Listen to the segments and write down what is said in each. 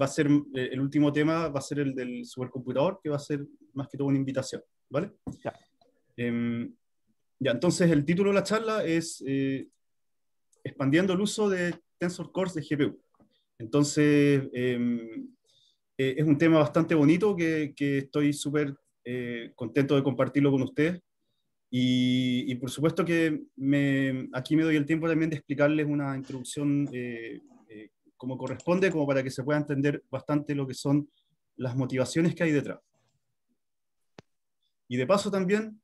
va a ser, eh, el último tema va a ser el del supercomputador, que va a ser más que todo una invitación, ¿vale? Ya. Em, ya, entonces el título de la charla es eh, Expandiendo el uso de Tensor Cores de GPU. Entonces, em, eh, es un tema bastante bonito que, que estoy súper contento de compartirlo con ustedes. Y, y, por supuesto que me, aquí me doy el tiempo también de explicarles una introducción como corresponde, como para que se pueda entender bastante lo que son las motivaciones que hay detrás. Y de paso también,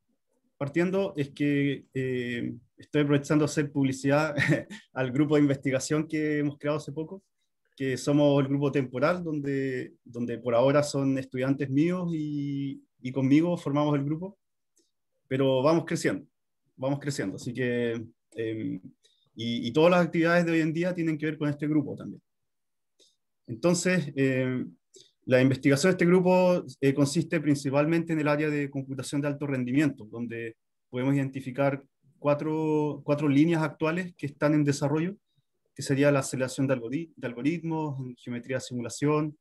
partiendo, es que eh, estoy aprovechando hacer publicidad al grupo de investigación que hemos creado hace poco, que somos el grupo temporal, donde, donde por ahora son estudiantes míos y, y conmigo formamos el grupo, pero vamos creciendo, vamos creciendo, así que... Em, y todas las actividades de hoy en día tienen que ver con este grupo también. Entonces, eh, la investigación de este grupo eh, consiste principalmente en el área de computación de alto rendimiento, donde podemos identificar cuatro, cuatro líneas actuales que están en desarrollo, que sería la aceleración de, algoritmos, geometría de simulación,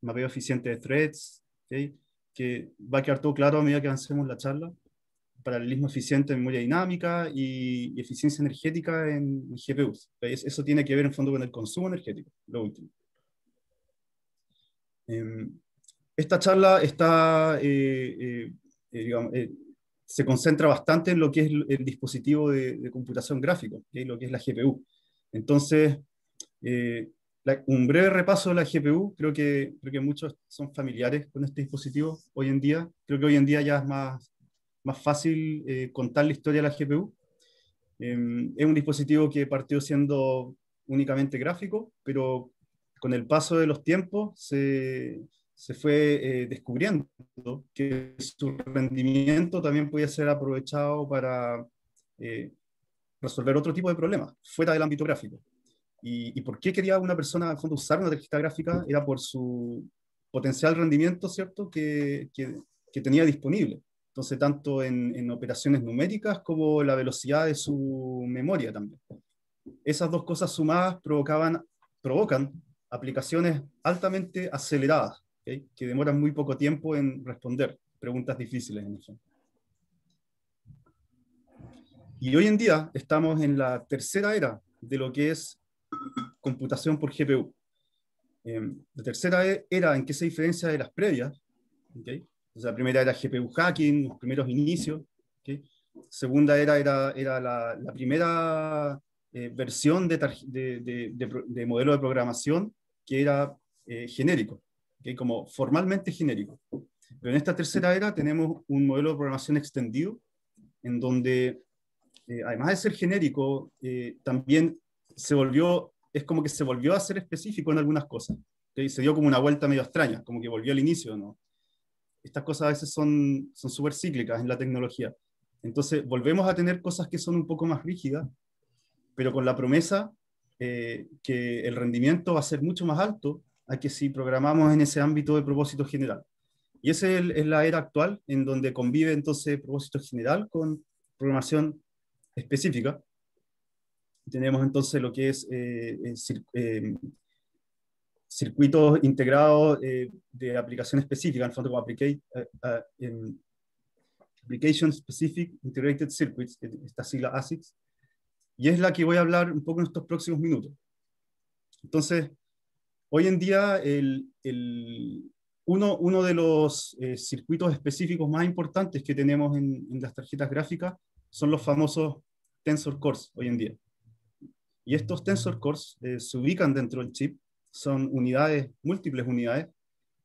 mapeo eficiente de threads, que va a quedar todo claro a medida que avancemos la charla, paralelismo eficiente en memoria dinámica y, eficiencia energética en, GPUs. Eso tiene que ver en fondo con el consumo energético, lo último. Em, esta charla está, eh, eh, eh, se concentra bastante en lo que es el dispositivo de, computación gráfico, lo que es la GPU. Entonces, un breve repaso de la GPU, creo que, creo que muchos son familiares con este dispositivo hoy en día. Creo que hoy en día ya es más, más fácil contar la historia de la GPU. Em, es un dispositivo que partió siendo únicamente gráfico, pero con el paso de los tiempos se, se fue eh, descubriendo que su rendimiento también podía ser aprovechado para eh, resolver otro tipo de problemas fuera del ámbito gráfico. Y, por qué quería una persona fondo usar una tarjeta gráfica era por su potencial rendimiento, ¿cierto?, que, que, tenía disponible. Entonces, tanto en, en, operaciones numéricas como la velocidad de su memoria también. Esas dos cosas sumadas provocaban, provocan aplicaciones altamente aceleradas, que demoran muy poco tiempo en responder preguntas difíciles Y hoy en día estamos en la tercera era de lo que es computación por GPU. Em, la tercera e-, era en que se diferencia de las previas. la primera era GPU hacking, los primeros inicios. ¿okay? Segunda era, era, era la, primera eh, versión de, de, de, modelo de programación que era eh, genérico, que como formalmente genérico. Pero en esta tercera era tenemos un modelo de programación extendido, en donde, eh, además de ser genérico, eh, también se volvió, es como que se volvió a ser específico en algunas cosas. ¿okay? Se dio como una vuelta medio extraña, como que volvió al inicio, ¿no? Estas cosas a veces son súper cíclicas en la tecnología. Entonces, volvemos a tener cosas que son un poco más rígidas, pero con la promesa eh, que el rendimiento va a ser mucho más alto a que si programamos en ese ámbito de propósito general. Y esa es, la era actual en donde convive entonces propósito general con programación específica. Tenemos entonces lo que es eh, eh, circuitos integrados de aplicación específica, en el fondo como ah, Application Specific Integrated Circuits, esta sigla ASICS, y es la que voy a hablar un poco en estos próximos minutos. Entonces, hoy en día uno, uno, de los eh, circuitos específicos más importantes que tenemos en, las tarjetas gráficas son los famosos tensor cores hoy en día. Y estos tensor cores eh, se ubican dentro del chip, son unidades, múltiples unidades,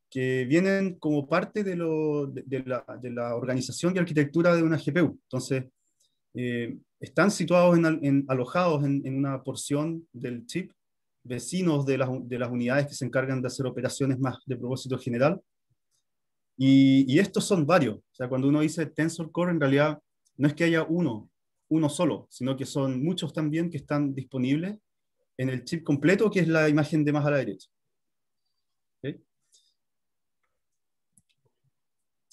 que vienen como parte de, la, organización y arquitectura de una GPU. Entonces, eh, están situados, en, alojados en, una porción del chip, vecinos de las, unidades que se encargan de hacer operaciones más de propósito general. Y, estos son varios. O sea, cuando uno dice Tensor Core, en realidad no es que haya uno, uno solo, sino que son muchos también que están disponibles en el chip completo, que es la imagen de más a la derecha.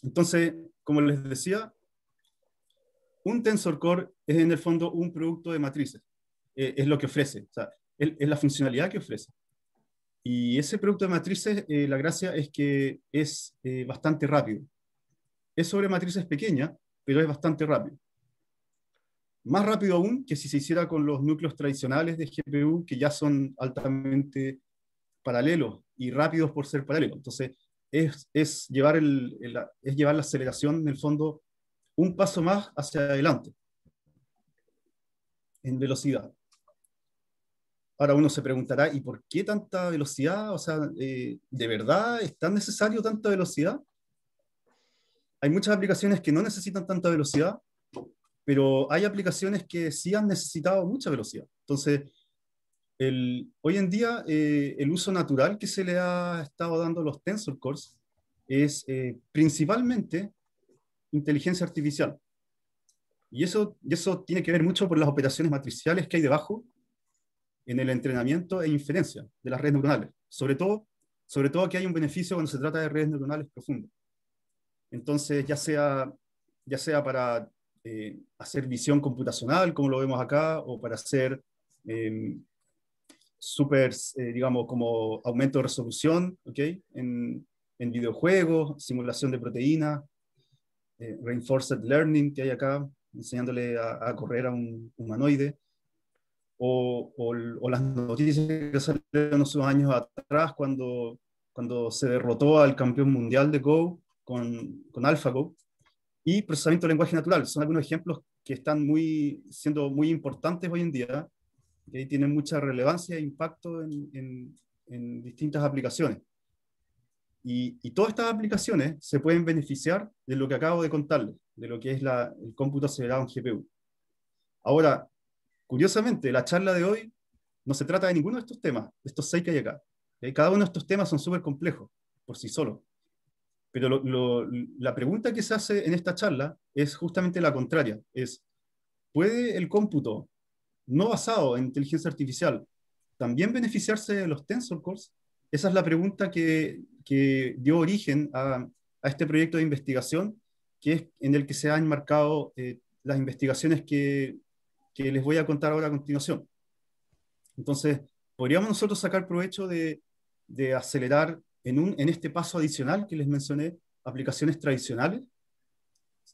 Entonces, como les decía, un tensor core es en el fondo un producto de matrices. Eh, es lo que ofrece, es, la funcionalidad que ofrece. Y ese producto de matrices, eh, la gracia es que es eh, bastante rápido. Es sobre matrices pequeña, pero es bastante rápido. Más rápido aún que si se hiciera con los núcleos tradicionales de GPU, que ya son altamente paralelos y rápidos por ser paralelos. Entonces, es, es llevar es llevar la aceleración, en el fondo, un paso más hacia adelante en velocidad. Ahora uno se preguntará, ¿y por qué tanta velocidad? O sea, eh, ¿de verdad es tan necesario tanta velocidad? Hay muchas aplicaciones que no necesitan tanta velocidad, pero hay aplicaciones que sí han necesitado mucha velocidad. Entonces, el, hoy en día eh, el uso natural que se le ha estado dando a los tensor cores es eh, principalmente inteligencia artificial. Y eso, eso tiene que ver mucho por las operaciones matriciales que hay debajo en el entrenamiento e inferencia de las redes neuronales. Sobre todo, sobre todo que hay un beneficio cuando se trata de redes neuronales profundas. Entonces, ya sea, ya sea para eh, hacer visión computacional, como lo vemos acá, o para hacer em, eh, súper, digamos, como aumento de resolución, ¿ok? En, en videojuegos, simulación de proteínas, eh, reinforced learning que hay acá, enseñándole a, correr a un humanoide, o, las noticias que salieron unos años atrás cuando, cuando se derrotó al campeón mundial de Go con, con AlphaGo, y procesamiento de lenguaje natural. Son algunos ejemplos que están muy, siendo muy importantes hoy en día, que tienen mucha relevancia e impacto en, en distintas aplicaciones. Y, todas estas aplicaciones se pueden beneficiar de lo que acabo de contarles, de lo que es el cómputo acelerado en GPU. Ahora, curiosamente, la charla de hoy no se trata de ninguno de estos temas, de estos seis que hay acá. ¿eh? Cada uno de estos temas son súper complejos por sí solos. Pero la pregunta que se hace en esta charla es justamente la contraria. Es, ¿puede el cómputo no basado en inteligencia artificial también beneficiarse de los tensor cores? Esa es la pregunta que que dio origen a, este proyecto de investigación, que es en el que se han marcado eh, las investigaciones que, les voy a contar ahora a continuación. Entonces, podríamos nosotros sacar provecho de, acelerar en, un, en este paso adicional que les mencioné, aplicaciones tradicionales,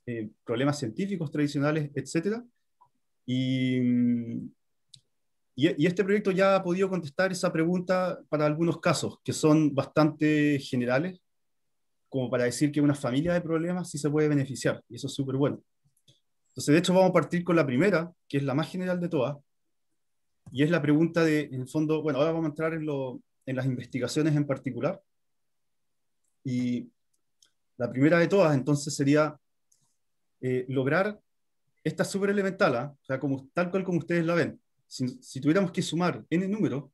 eh, problemas científicos tradicionales, etcétera, Y, y, este proyecto ya ha podido contestar esa pregunta para algunos casos que son bastante generales, como para decir que una familia de problemas sí se puede beneficiar, y eso es súper bueno. Entonces, de hecho, vamos a partir con la primera, que es la más general de todas, y es la pregunta de, en el fondo, bueno, ahora vamos a entrar en, las investigaciones en particular, y la primera de todas, entonces, sería eh, lograr esta súper elemental, ¿ah? como, tal cual como ustedes la ven, si, tuviéramos que sumar n número,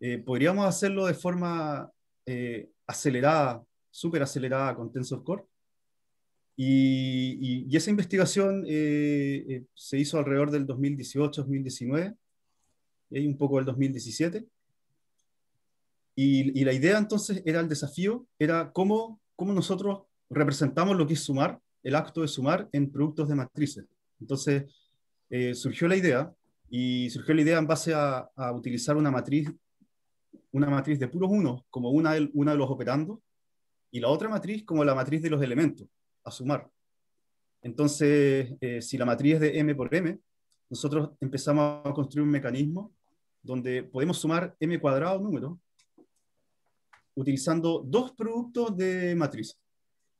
eh, podríamos hacerlo de forma eh, acelerada, súper acelerada con TensorCore. Y, y, esa investigación eh, se hizo alrededor del 2018-2019 y un poco del 2017. Y, y, la idea entonces era el desafío, era cómo, cómo nosotros representamos lo que es sumar, el acto de sumar en productos de matrices. Entonces surgió la idea y surgió la idea en base a, utilizar una matriz, una matriz de puros unos como una de, de los operandos y la otra matriz como la matriz de los elementos a sumar. Entonces, eh, si la matriz es de m por m, nosotros empezamos a construir un mecanismo donde podemos sumar m cuadrado número utilizando dos productos de matriz.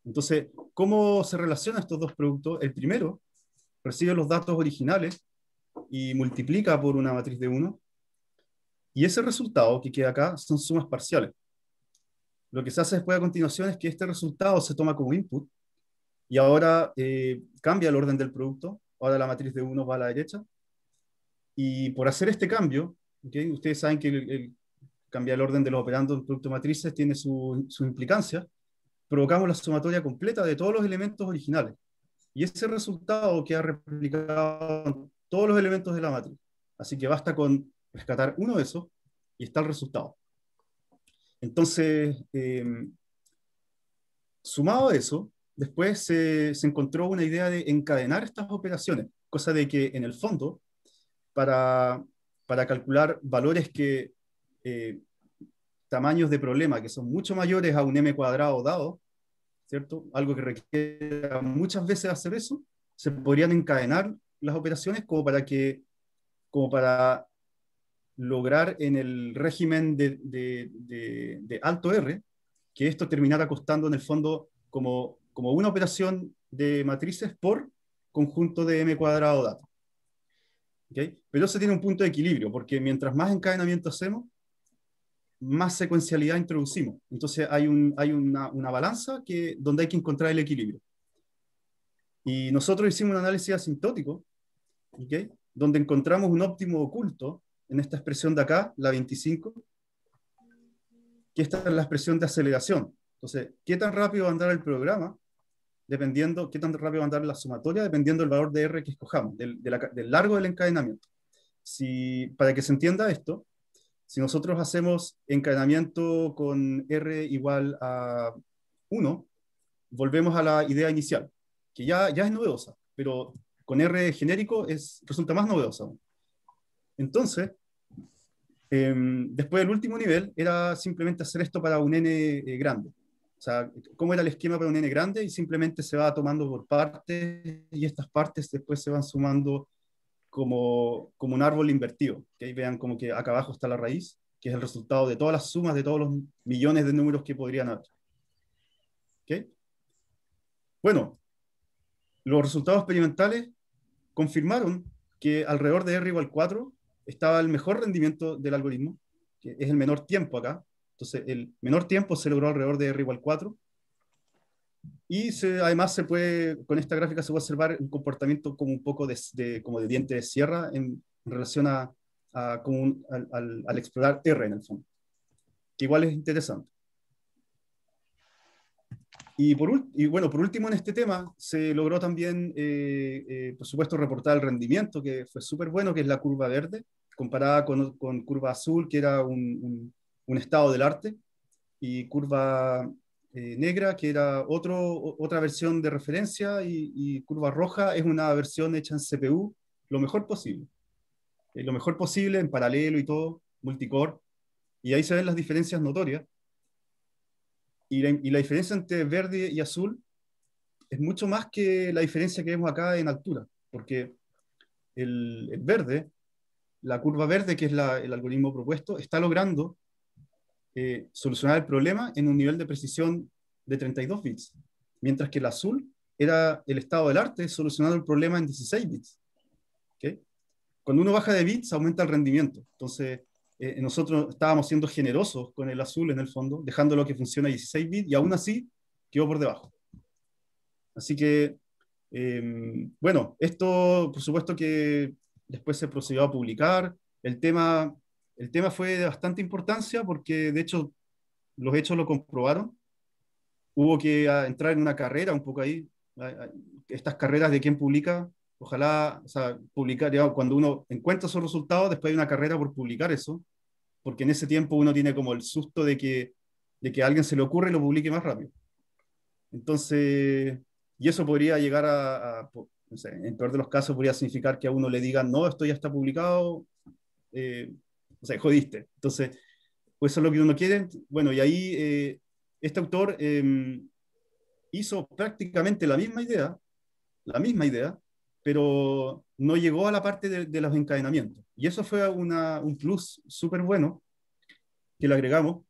Entonces, ¿cómo se relacionan estos dos productos? El primero recibe los datos originales y multiplica por una matriz de 1. Y ese resultado que queda acá son sumas parciales. Lo que se hace después a continuación es que este resultado se toma como input y ahora eh, cambia el orden del producto. Ahora la matriz de 1 va a la derecha. Y por hacer este cambio, ustedes saben que el, el cambiar el orden de los operandos en producto matrices tiene su, su implicancia. Provocamos la sumatoria completa de todos los elementos originales. Y ese resultado que ha replicado todos los elementos de la matriz. Así que basta con rescatar uno de esos y está el resultado. Entonces, eh, sumado a eso, después se, encontró una idea de encadenar estas operaciones, cosa de que en el fondo, para, para calcular valores que, eh, tamaños de problema que son mucho mayores a un m cuadrado dado, ¿cierto? Algo que requiere muchas veces hacer eso, se podrían encadenar las operaciones como para que, como para lograr en el régimen de, alto R, que esto terminara costando en el fondo como, como una operación de matrices por conjunto de m cuadrado data. ¿Okay? Pero eso tiene un punto de equilibrio, porque mientras más encadenamiento hacemos, más secuencialidad introducimos. Entonces hay, un, hay una, una, balanza que, donde hay que encontrar el equilibrio. Y nosotros hicimos un análisis asintótico donde encontramos un óptimo oculto en esta expresión de acá, la 25, que esta es la expresión de aceleración. Entonces, ¿qué tan rápido va a andar el programa? Dependiendo, ¿qué tan rápido va a andar la sumatoria? Dependiendo del valor de R que escojamos, del, largo del encadenamiento. Si, para que se entienda esto, si nosotros hacemos encadenamiento con R igual a 1, volvemos a la idea inicial, que ya, ya es novedosa, pero con R genérico es, resulta más novedoso. Entonces, em, después del último nivel era simplemente hacer esto para un N eh, grande. O sea, cómo era el esquema para un N grande y simplemente se va tomando por partes y estas partes después se van sumando como, como un árbol invertido. Que vean como que acá abajo está la raíz, que es el resultado de todas las sumas de todos los millones de números que podrían haber. Bueno, los resultados experimentales confirmaron que alrededor de R igual 4 estaba el mejor rendimiento del algoritmo, que es el menor tiempo acá. Entonces, el menor tiempo se logró alrededor de R igual 4. Y además se puede, con esta gráfica se puede observar un comportamiento como un poco de, como de diente de sierra en, relación a, al, al, explorar R en el fondo, que igual es interesante. Y, y bueno, por último en este tema se logró también, eh, eh, por supuesto, reportar el rendimiento, que fue súper bueno, que es la curva verde, comparada con, con curva azul, que era un, un, estado del arte, y curva eh, negra, que era otro, otra versión de referencia, y, y, curva roja es una versión hecha en CPU lo mejor posible. lo mejor posible, en paralelo y todo, multicore. Y ahí se ven las diferencias notorias y la, diferencia entre verde y azul es mucho más que la diferencia que vemos acá en altura, porque el, verde, la curva verde, que es el algoritmo propuesto, está logrando eh, solucionar el problema en un nivel de precisión de 32 bits, mientras que el azul era el estado del arte solucionando el problema en 16 bits. Cuando uno baja de bits, aumenta el rendimiento. Entonces, eh, nosotros estábamos siendo generosos con el azul en el fondo, dejando lo que funciona 16 bits y aún así quedó por debajo. Así que, em, bueno, esto por supuesto que después se procedió a publicar. El tema, el tema fue de bastante importancia porque de hecho los hechos lo comprobaron. Hubo que ah, entrar en una carrera un poco ahí. Ah, ah, estas carreras de quién publica, ojalá, o sea, publicar, cuando uno encuentra esos resultados, después hay una carrera por publicar eso porque en ese tiempo uno tiene como el susto de que, de que alguien se le ocurre y lo publique más rápido. Entonces, y eso podría llegar a, no sé, en peor de los casos, podría significar que a uno le digan, no, esto ya está publicado, eh, o sea, jodiste. Entonces, pues eso es lo que uno quiere. Bueno, y ahí eh, este autor em, hizo prácticamente la misma idea, la misma idea, pero no llegó a la parte de, los encadenamientos. Y eso fue una, un plus súper bueno que le agregamos.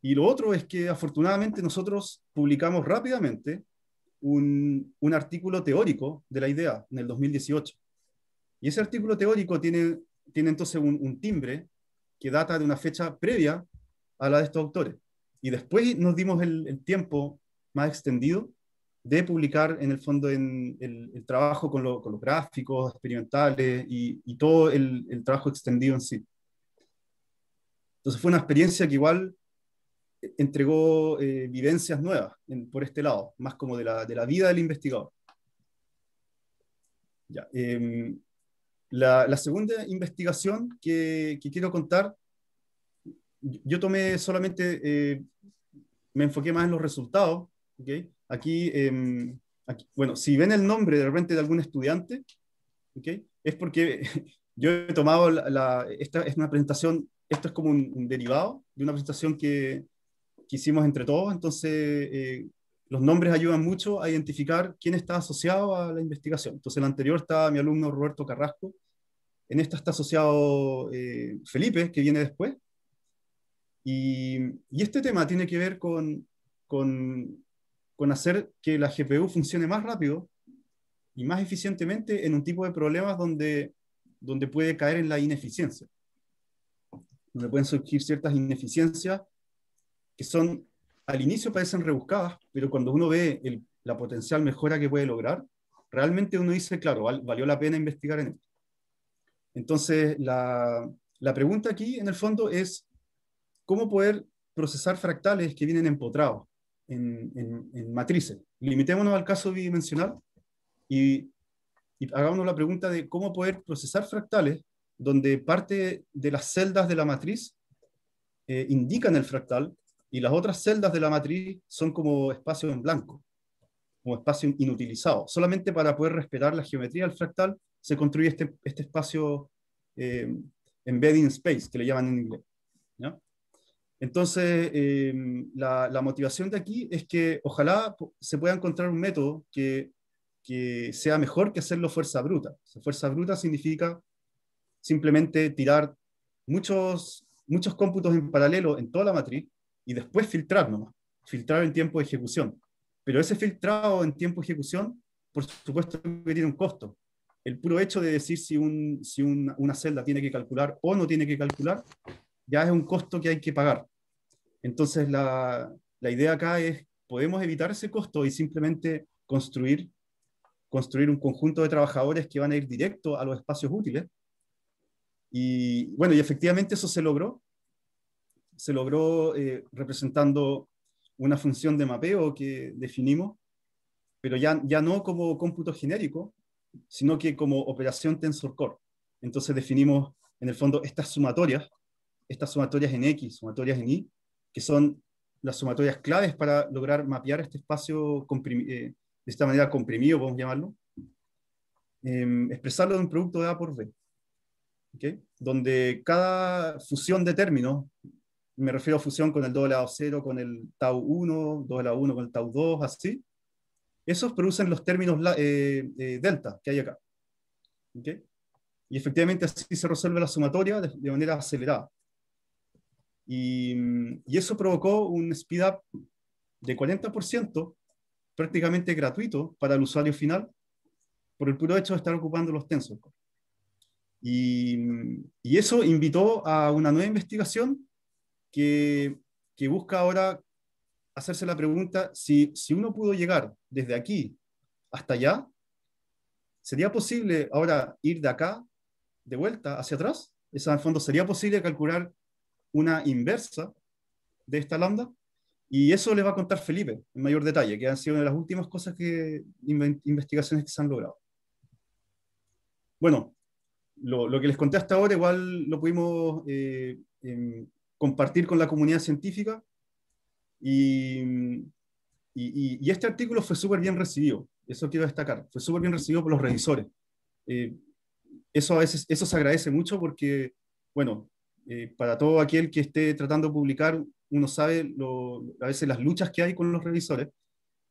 Y lo otro es que afortunadamente nosotros publicamos rápidamente un, un, artículo teórico de la idea en el 2018. Y ese artículo teórico tiene, tiene entonces un, un timbre que data de una fecha previa a la de estos autores. Y después nos dimos el, el tiempo más extendido de publicar en el fondo en el, trabajo con, los gráficos experimentales y, todo el, trabajo extendido en sí. Entonces fue una experiencia que igual entregó eh, vivencias nuevas por este lado, más como de la, de la vida del investigador. Ya, em, la, segunda investigación que, quiero contar, yo tomé solamente, eh, me enfoqué más en los resultados, ¿okay? Em, aquí, bueno, si ven el nombre de repente de algún estudiante, es porque yo he tomado la, esta es una presentación, esto es como un, derivado de una presentación que, que hicimos entre todos, entonces eh, los nombres ayudan mucho a identificar quién está asociado a la investigación. Entonces, el anterior está mi alumno Roberto Carrasco, en esta está asociado eh, Felipe, que viene después. Y, y, este tema tiene que ver con, con con hacer que la GPU funcione más rápido y más eficientemente en un tipo de problemas donde, donde puede caer en la ineficiencia. Donde pueden surgir ciertas ineficiencias que son, al inicio parecen rebuscadas, pero cuando uno ve la potencial mejora que puede lograr, realmente uno dice, claro, valió la pena investigar en esto. Entonces, la pregunta aquí, en el fondo, es cómo poder procesar fractales que vienen empotrados en, en, matrices. Limitémonos al caso bidimensional y, hagámonos la pregunta de cómo poder procesar fractales donde parte de las celdas de la matriz eh, indican el fractal y las otras celdas de la matriz son como espacio en blanco, como espacio inutilizado. Solamente para poder respetar la geometría del fractal se construye este, este espacio eh, embedding space, que le llaman en inglés. Entonces, em, la, motivación de aquí es que ojalá se pueda encontrar un método que, sea mejor que hacerlo fuerza bruta. fuerza bruta significa simplemente tirar muchos, muchos cómputos en paralelo en toda la matriz y después filtrar nomás, filtrar en tiempo de ejecución. Pero ese filtrado en tiempo de ejecución, por supuesto que tiene un costo. El puro hecho de decir si, una celda tiene que calcular o no tiene que calcular ya es un costo que hay que pagar. Entonces, la, la idea acá es, podemos evitar ese costo y simplemente construir, construir un conjunto de trabajadores que van a ir directo a los espacios útiles. Y bueno, y efectivamente eso se logró. Se logró eh, representando una función de mapeo que definimos, pero ya, ya no como cómputo genérico, sino que como operación tensor core. Entonces definimos, en el fondo, estas sumatorias estas sumatorias en X, sumatorias en Y, que son las sumatorias claves para lograr mapear este espacio eh, de esta manera comprimido, podemos llamarlo, em, expresarlo en un producto de A por B, donde cada fusión de términos, me refiero a fusión con el doble lado 0, con el tau 1, doble lado 1 con el tau 2, así, esos producen los términos eh, eh, delta que hay acá. Y efectivamente así se resuelve la sumatoria de manera acelerada. Mm, y, eso provocó un speed up de 40%, prácticamente gratuito para el usuario final, por el puro hecho de estar ocupando los tensor y, mm, y, eso invitó a una nueva investigación que, busca ahora hacerse la pregunta si, uno pudo llegar desde aquí hasta allá, ¿sería posible ahora ir de acá de vuelta hacia atrás? Esa, en fondo, ¿sería posible calcular una inversa de esta lambda, y eso le va a contar Felipe en mayor detalle, que han sido una de las últimas cosas que investigaciones que se han logrado. Bueno, lo, lo que les conté hasta ahora igual lo pudimos eh, em, compartir con la comunidad científica y, y, este artículo fue súper bien recibido, eso quiero destacar, fue súper bien recibido por los revisores. Eh, eso a eso se agradece mucho porque, bueno, eh, para todo aquel que esté tratando de publicar, uno sabe a veces las luchas que hay con los revisores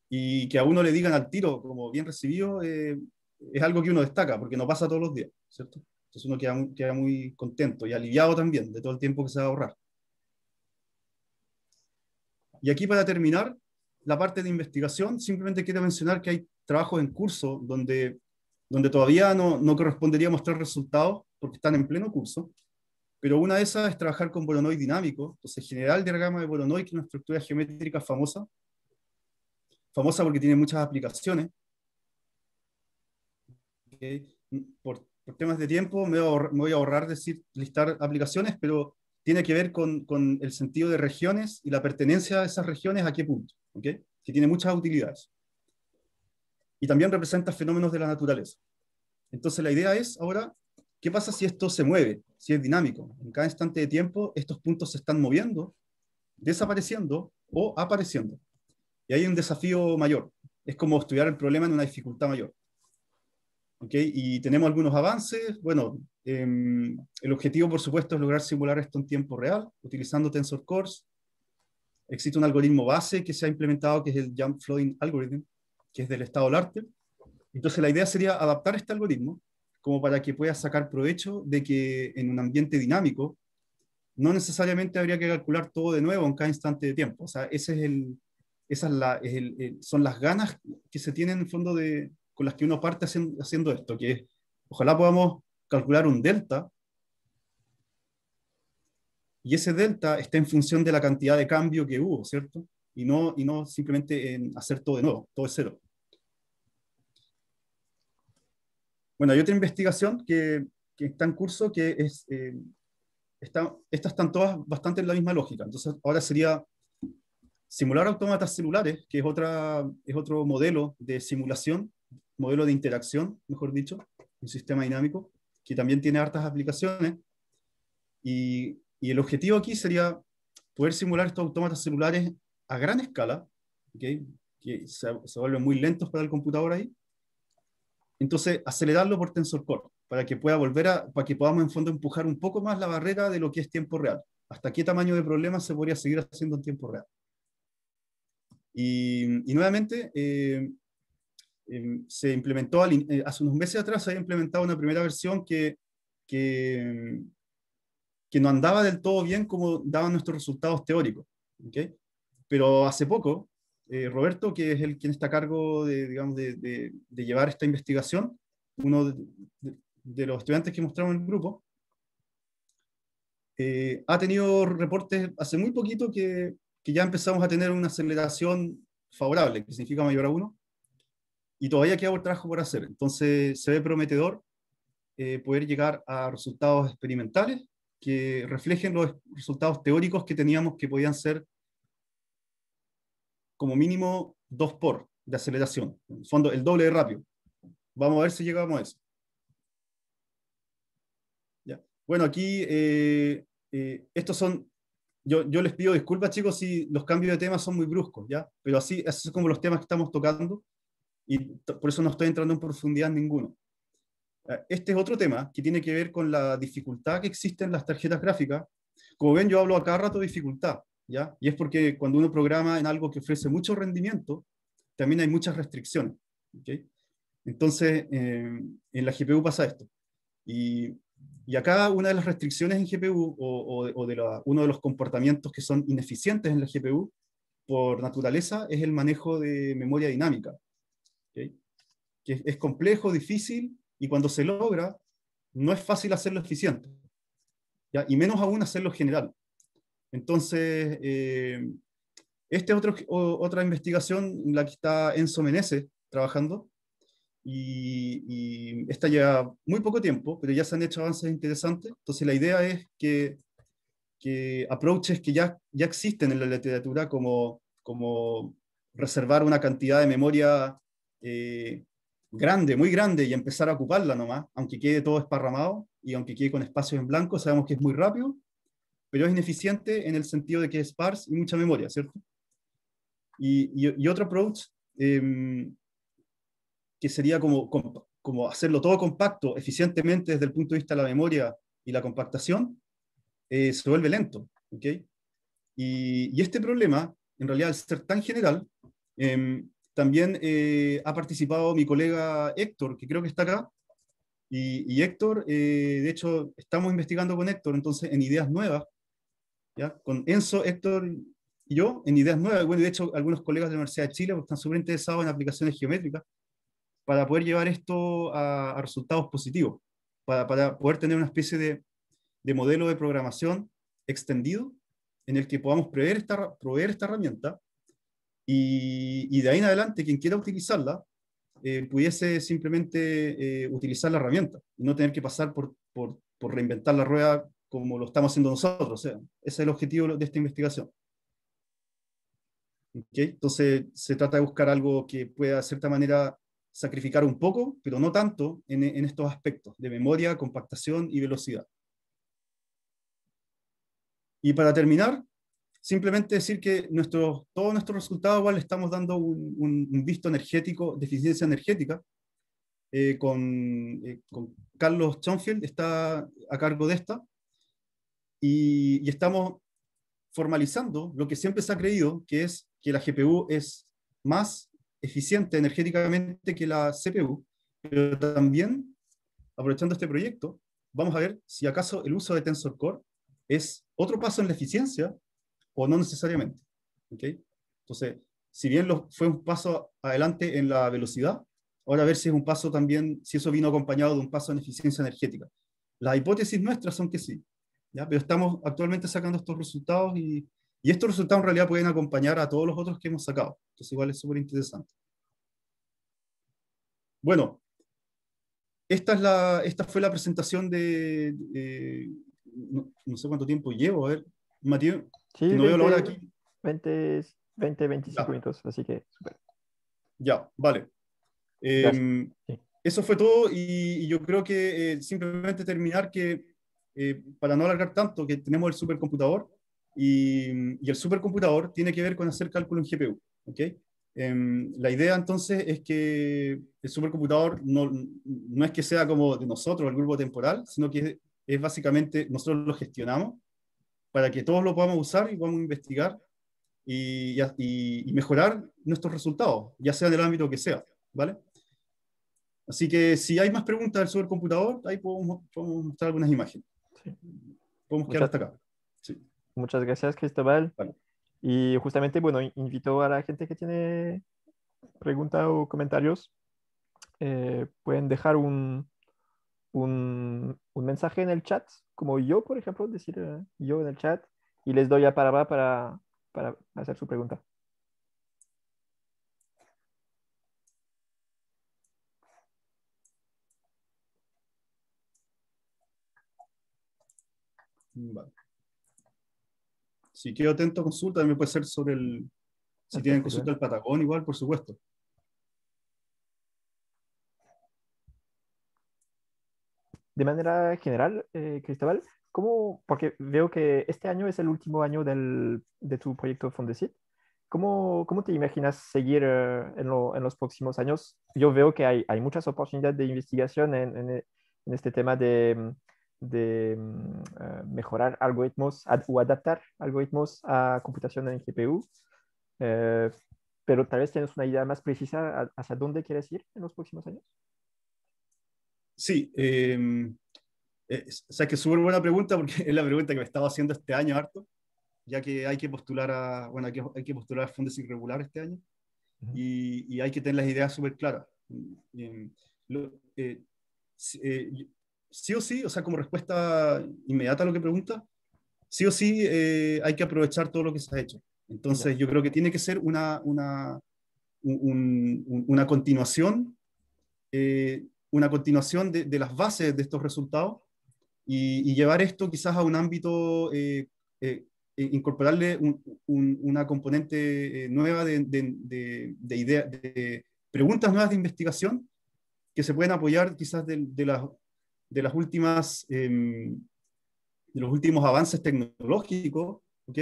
y que a uno le digan al tiro como bien recibido eh, es algo que uno destaca porque no pasa todos los días, ¿cierto? Entonces uno queda muy, contento y aliviado también de todo el tiempo que se va a ahorrar. Y aquí para terminar, la parte de investigación, simplemente quiero mencionar que hay trabajos en curso donde, donde todavía no, no correspondería mostrar resultados porque están en pleno curso, pero una de esas es trabajar con Voronoi dinámico, entonces generar el diagrama de Voronoi, que es una estructura geométrica famosa, famosa porque tiene muchas aplicaciones. Por, temas de tiempo me voy, a ahorrar, decir, listar aplicaciones, pero tiene que ver con, el sentido de regiones y la pertenencia de esas regiones a qué punto, ¿Okay? que tiene muchas utilidades. Y también representa fenómenos de la naturaleza. Entonces la idea es ahora ¿Qué pasa si esto se mueve, si es dinámico? En cada instante de tiempo, estos puntos se están moviendo, desapareciendo o apareciendo. Y hay un desafío mayor. Es como estudiar el problema en una dificultad mayor. ¿Okay? Y tenemos algunos avances. Bueno, em, el objetivo, por supuesto, es lograr simular esto en tiempo real, utilizando Tensor Existe un algoritmo base que se ha implementado, que es el Jump Flowing Algorithm, que es del estado del arte. Entonces, la idea sería adaptar este algoritmo como para que puedas sacar provecho de que en un ambiente dinámico no necesariamente habría que calcular todo de nuevo en cada instante de tiempo. O sea, ese es el, esas son las ganas que se tienen en el fondo de, con las que uno parte haciendo, esto, que ojalá podamos calcular un delta y ese delta está en función de la cantidad de cambio que hubo, ¿cierto? Y no, y no simplemente en hacer todo de nuevo, todo es cero. Bueno, hay otra investigación que, está en curso que es, eh, estas están todas bastante en la misma lógica. Entonces, ahora sería simular autómatas celulares, que es, otra, es otro modelo de simulación, modelo de interacción, mejor dicho, un sistema dinámico, que también tiene hartas aplicaciones. Y, el objetivo aquí sería poder simular estos autómatas celulares a gran escala, que se vuelven muy lentos para el computador ahí, entonces, acelerarlo por tensor para que pueda volver a, para que podamos en fondo empujar un poco más la barrera de lo que es tiempo real. ¿Hasta qué tamaño de problema se podría seguir haciendo en tiempo real? Y, nuevamente, eh, em, se implementó, eh, hace unos meses atrás se había implementado una primera versión que, que, que no andaba del todo bien como daban nuestros resultados teóricos. ¿okay? Pero hace poco, eh, Roberto, que es el quien está a cargo de, llevar esta investigación, uno de, los estudiantes que mostramos en el grupo, eh, ha tenido reportes hace muy poquito que, ya empezamos a tener una aceleración favorable, que significa mayor a uno, y todavía queda un trabajo por hacer. Entonces se ve prometedor eh, poder llegar a resultados experimentales que reflejen los resultados teóricos que teníamos que podían ser como mínimo 2 por de aceleración, en el fondo el doble de rápido. Vamos a ver si llegamos a eso. Bueno, aquí eh, eh, estos son, yo, les pido disculpas chicos si los cambios de temas son muy bruscos, ¿ya? pero así, es como los temas que estamos tocando y por eso no estoy entrando en profundidad en ninguno. Eh, este es otro tema que tiene que ver con la dificultad que existe en las tarjetas gráficas. Como ven, yo hablo acá cada rato de dificultad, y es porque cuando uno programa en algo que ofrece mucho rendimiento, también hay muchas restricciones, Entonces, eh, en la GPU pasa esto. Y, acá una de las restricciones en GPU, o, de uno de los comportamientos que son ineficientes en la GPU, por naturaleza, es el manejo de memoria dinámica, que es, complejo, difícil, y cuando se logra, no es fácil hacerlo eficiente, y menos aún hacerlo general. Entonces, eh, esta es otra investigación en la que está Enzo Meneses trabajando. Y, esta lleva muy poco tiempo, pero ya se han hecho avances interesantes. Entonces, la idea es que, que que ya, existen en la literatura, como, reservar una cantidad de memoria eh, grande, muy grande, y empezar a ocuparla nomás, aunque quede todo esparramado y aunque quede con espacios en blanco, sabemos que es muy rápido pero es ineficiente en el sentido de que es sparse y mucha memoria, ¿cierto? Y, otro approach em, que sería como, como, hacerlo todo compacto, eficientemente desde el punto de vista de la memoria y la compactación, eh, se vuelve lento. ¿ok? Y, este problema, en realidad, al ser tan general, em, también eh, ha participado mi colega Héctor, que creo que está acá. Y, y Héctor, eh, de hecho, estamos investigando con Héctor, entonces, en ideas nuevas, con Enzo, Héctor y yo en ideas nuevas. Bueno, de hecho, algunos colegas de la Universidad de Chile pues, están súper interesados en aplicaciones geométricas para poder llevar esto a, resultados positivos, para, poder tener una especie de, modelo de programación extendido en el que podamos proveer esta, esta herramienta y, de ahí en adelante quien quiera utilizarla eh, pudiese simplemente eh, utilizar la herramienta y no tener que pasar por reinventar la rueda como lo estamos haciendo nosotros. sea Ese es el objetivo de esta investigación. Entonces, se trata de buscar algo que pueda, de cierta manera, sacrificar un poco, pero no tanto, en, estos aspectos de memoria, compactación y velocidad. Y para terminar, simplemente decir que nuestro, todos nuestros resultados le estamos dando un, visto energético, de eficiencia energética, eh, con, eh, con, Carlos Chonfield, está a cargo de esta, y, estamos formalizando lo que siempre se ha creído, que es que la GPU es más eficiente energéticamente que la CPU, pero también, aprovechando este proyecto, vamos a ver si acaso el uso de Tensor Core es otro paso en la eficiencia o no necesariamente. ¿okay? Entonces, si bien lo, fue un paso adelante en la velocidad, ahora a ver si es un paso también, si eso vino acompañado de un paso en eficiencia energética. Las hipótesis nuestras son que sí, pero estamos actualmente sacando estos resultados y, estos resultados en realidad pueden acompañar a todos los otros que hemos sacado. Entonces igual es súper interesante. Bueno, esta, es la, esta fue la presentación de... no, sé cuánto tiempo llevo, a ver, Matías, sí, no 20, veo la hora aquí. 20, 25 minutos, así que... Ya, vale. Em, eso fue todo y, yo creo que eh, simplemente terminar que eh, para no alargar tanto, que tenemos el supercomputador y, el supercomputador tiene que ver con hacer cálculo en GPU. ¿okay? Em, la idea entonces es que el supercomputador no, es que sea como de nosotros, el grupo temporal, sino que es, básicamente nosotros lo gestionamos para que todos lo podamos usar y podamos investigar y, mejorar nuestros resultados, ya sea del ámbito que sea, ¿vale? Así que si hay más preguntas del supercomputador, ahí podemos mostrar algunas imágenes. Muchas gracias, Cristóbal. Y justamente, bueno, invito a la gente que tiene preguntas o comentarios, eh, pueden dejar un, un, mensaje en el chat, como yo, por ejemplo, decir eh, yo en el chat, y les doy a palabra para, para hacer su pregunta. Si quedo atento a consulta, también puede ser sobre el... Si tienen consulta el Patagón, igual, por supuesto. De manera general, eh, Cristóbal, ¿cómo, porque veo que este año es el último año del, de tu proyecto Fondesit, ¿Cómo, ¿cómo, te imaginas seguir eh, en, los próximos años? Yo veo que hay, hay muchas oportunidades de investigación en este tema de, de mm, eh, mejorar algoritmos o adaptar algoritmos a computación en GPU. Eh, pero tal vez tienes una idea más precisa hacia dónde quieres ir en los próximos años. Sí, em, eh, o sea que es súper buena pregunta porque es la pregunta que me estaba haciendo este año harto, ya que hay que postular a, bueno, hay que, hay que postular a fondos irregular este año y, y, hay que tener las ideas súper claras. Em, lo, sí o sí, o sea, como respuesta inmediata a lo que pregunta, sí o sí eh, hay que aprovechar todo lo que se ha hecho. Entonces, yo creo que tiene que ser una, una, una continuación, eh, una continuación de, las bases de estos resultados y, llevar esto quizás a un ámbito, eh, e incorporarle una componente nueva de, de, de, de preguntas nuevas de investigación que se pueden apoyar quizás de, de, de, las últimas, em, los últimos avances tecnológicos, ¿ok?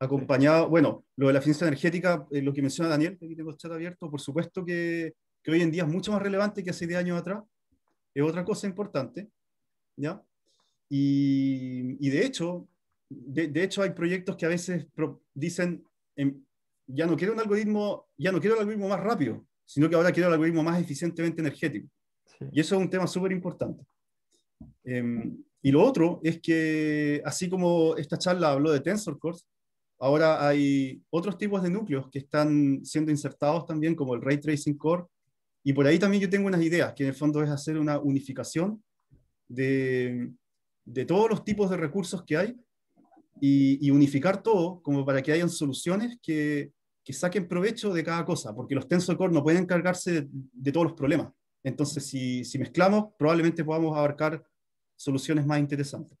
Acompañado, bueno, lo de la eficiencia energética, eh, lo que menciona Daniel, aquí tengo el chat abierto, por supuesto que, hoy en día es mucho más relevante que hace 10 años atrás, es otra cosa importante, ¿ya? Y, de hecho, de, hecho hay proyectos que a veces dicen, em, ya no quiero un algoritmo, ya no quiero el algoritmo más rápido, sino que ahora quiero el algoritmo más eficientemente energético. Y eso es un tema súper importante. Em, y lo otro es que, así como esta charla habló de Tensor Cores, ahora hay otros tipos de núcleos que están siendo insertados también, como el Ray Tracing Core. Y por ahí también yo tengo unas ideas, que en el fondo es hacer una unificación de, todos los tipos de recursos que hay y, unificar todo como para que hayan soluciones que, que, saquen provecho de cada cosa, porque los tensor core no pueden encargarse de todos los problemas. Entonces, si, mezclamos, probablemente podamos abarcar soluciones más interesantes.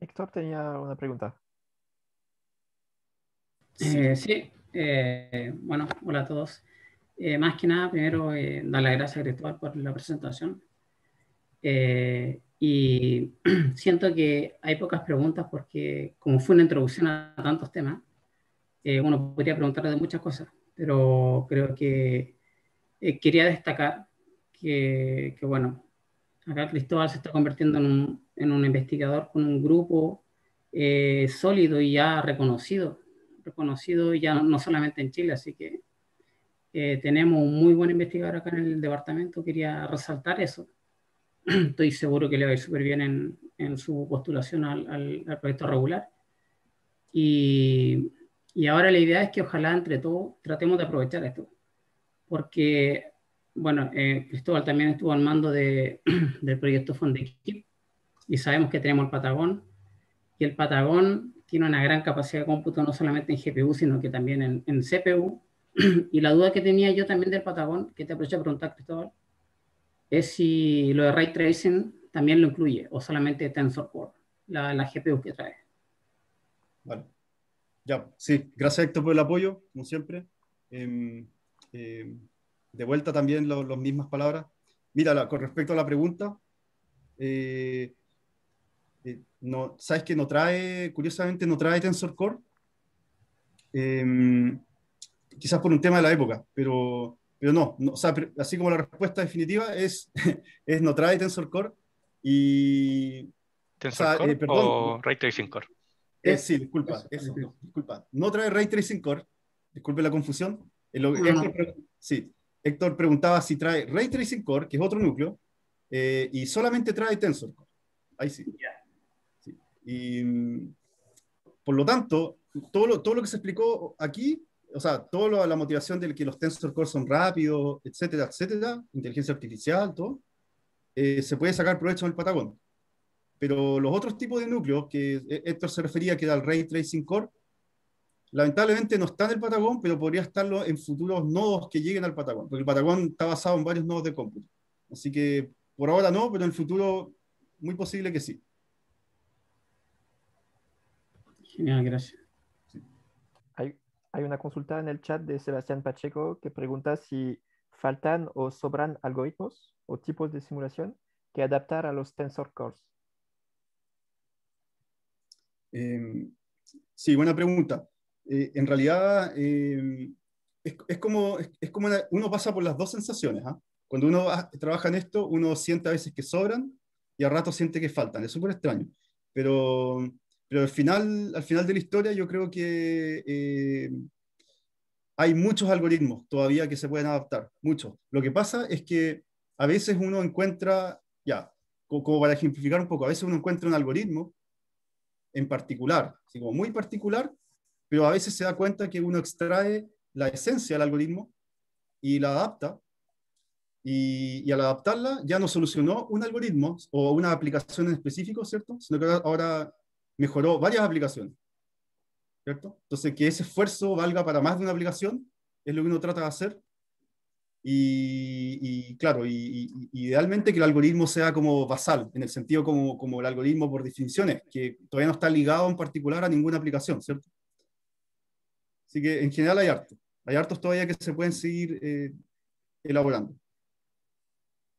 Héctor tenía una pregunta. Eh, sí, eh, bueno, hola a todos. Eh, más que nada, primero, dar las gracias a Cristóbal por la presentación. y siento que hay pocas preguntas porque, como fue una introducción a tantos temas, uno podría preguntar de muchas cosas, pero creo que eh, quería destacar que, bueno, acá Cristóbal se está convirtiendo en un, en un investigador con un grupo eh, sólido y ya reconocido, reconocido ya no, solamente en Chile, así que eh, tenemos un muy buen investigador acá en el departamento, quería resaltar eso. Estoy seguro que le va a ir súper bien en, en, su postulación al, al, proyecto regular. Y, y ahora la idea es que ojalá entre todos tratemos de aprovechar esto porque, bueno, eh, Cristóbal también estuvo al mando de, del proyecto Fondequip y sabemos que tenemos el Patagón y el Patagón tiene una gran capacidad de cómputo no solamente en GPU, sino que también en, CPU. y la duda que tenía yo también del Patagón, que te aprovecho a preguntar, Cristóbal, es si lo de ray tracing también lo incluye o solamente Core la, la GPU que trae. Vale. Ya, sí, gracias Héctor por el apoyo, como siempre. Em, eh, de vuelta también las mismas palabras. Mira, con respecto a la pregunta, eh, eh, no, ¿sabes que no trae, curiosamente, no trae Tensor Core? Em, quizás por un tema de la época, pero, no, o así como la respuesta definitiva es, es no trae Tensor Core y... ¿Tensor o Core o Ray Tracing Core? sí, disculpa, disculpa. No trae Ray Tracing Core, disculpe la confusión, Héctor, sí, Héctor preguntaba si trae Ray Tracing Core, que es otro núcleo, eh, y solamente trae Tensor Core. Ahí sí. Y, mm, por lo tanto, todo lo, todo lo que se explicó aquí, o sea, toda la motivación de que los Tensor Core son rápidos, etcétera, etcétera, inteligencia artificial, todo, eh, se puede sacar provecho en el Patagón. Pero los otros tipos de núcleos que eh, Héctor se refería, que era el Ray Tracing Core, Lamentablemente no está en el Patagón, pero podría estarlo en futuros nodos que lleguen al Patagón, porque el Patagón está basado en varios nodos de cómputo. Así que por ahora no, pero en el futuro muy posible que sí. Genial, gracias. Hay, una consulta en el chat de Sebastián Pacheco que pregunta si faltan o sobran algoritmos o tipos de simulación que adaptar a los tensor cores. Em, sí, buena pregunta. Eh, en realidad eh, es, como, es, como uno pasa por las dos sensaciones. ¿ah? Cuando uno trabaja en esto, uno siente a veces que sobran y al rato siente que faltan. Es súper extraño. Pero, pero al, final, al final de la historia yo creo que eh, hay muchos algoritmos todavía que se pueden adaptar, muchos. Lo que pasa es que a veces uno encuentra, ya, como, para ejemplificar un poco, a veces uno encuentra un algoritmo en particular, así como muy particular, pero a veces se da cuenta que uno extrae la esencia del algoritmo y la adapta, y, al adaptarla ya no solucionó un algoritmo o una aplicación en específico, ¿cierto? Sino que ahora mejoró varias aplicaciones, ¿cierto? Entonces, que ese esfuerzo valga para más de una aplicación es lo que uno trata de hacer. Y, claro, idealmente que el algoritmo sea como basal, en el sentido como, como el algoritmo por definiciones, que todavía no está ligado en particular a ninguna aplicación, ¿cierto? Así que en general hay hartos. Hay hartos todavía que se pueden seguir eh, elaborando.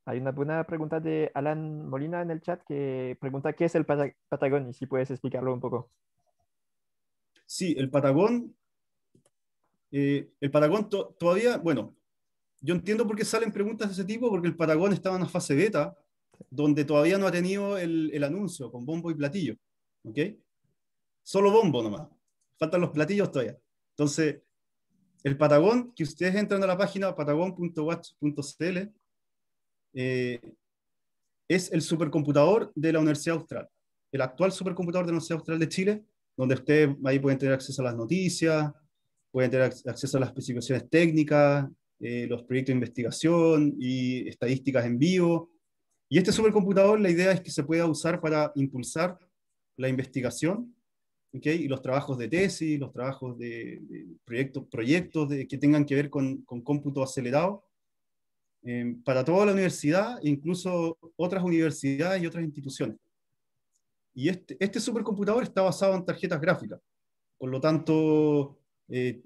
Hay una buena pregunta de Alan Molina en el chat que pregunta qué es el Patagón y si puedes explicarlo un poco. Sí, el Patagón, eh, el Patagón todavía, bueno, yo entiendo por qué salen preguntas de ese tipo, porque el Patagón estaba en la fase beta, donde todavía no ha tenido el, anuncio con bombo y platillo, Solo bombo nomás, faltan los platillos todavía. Entonces, el Patagón, que ustedes entran a la página patagón.watch.cl, eh, es el supercomputador de la Universidad Austral, el actual supercomputador de la Universidad Austral de Chile, donde ustedes ahí pueden tener acceso a las noticias, pueden tener acceso a las especificaciones técnicas, eh, los proyectos de investigación y estadísticas en vivo. Y este supercomputador, la idea es que se pueda usar para impulsar la investigación y los trabajos de tesis, los trabajos de, proyectos que tengan que ver con, con cómputo acelerado, em, para toda la universidad, incluso otras universidades y otras instituciones. Y este, este supercomputador está basado en tarjetas gráficas, por lo tanto, eh,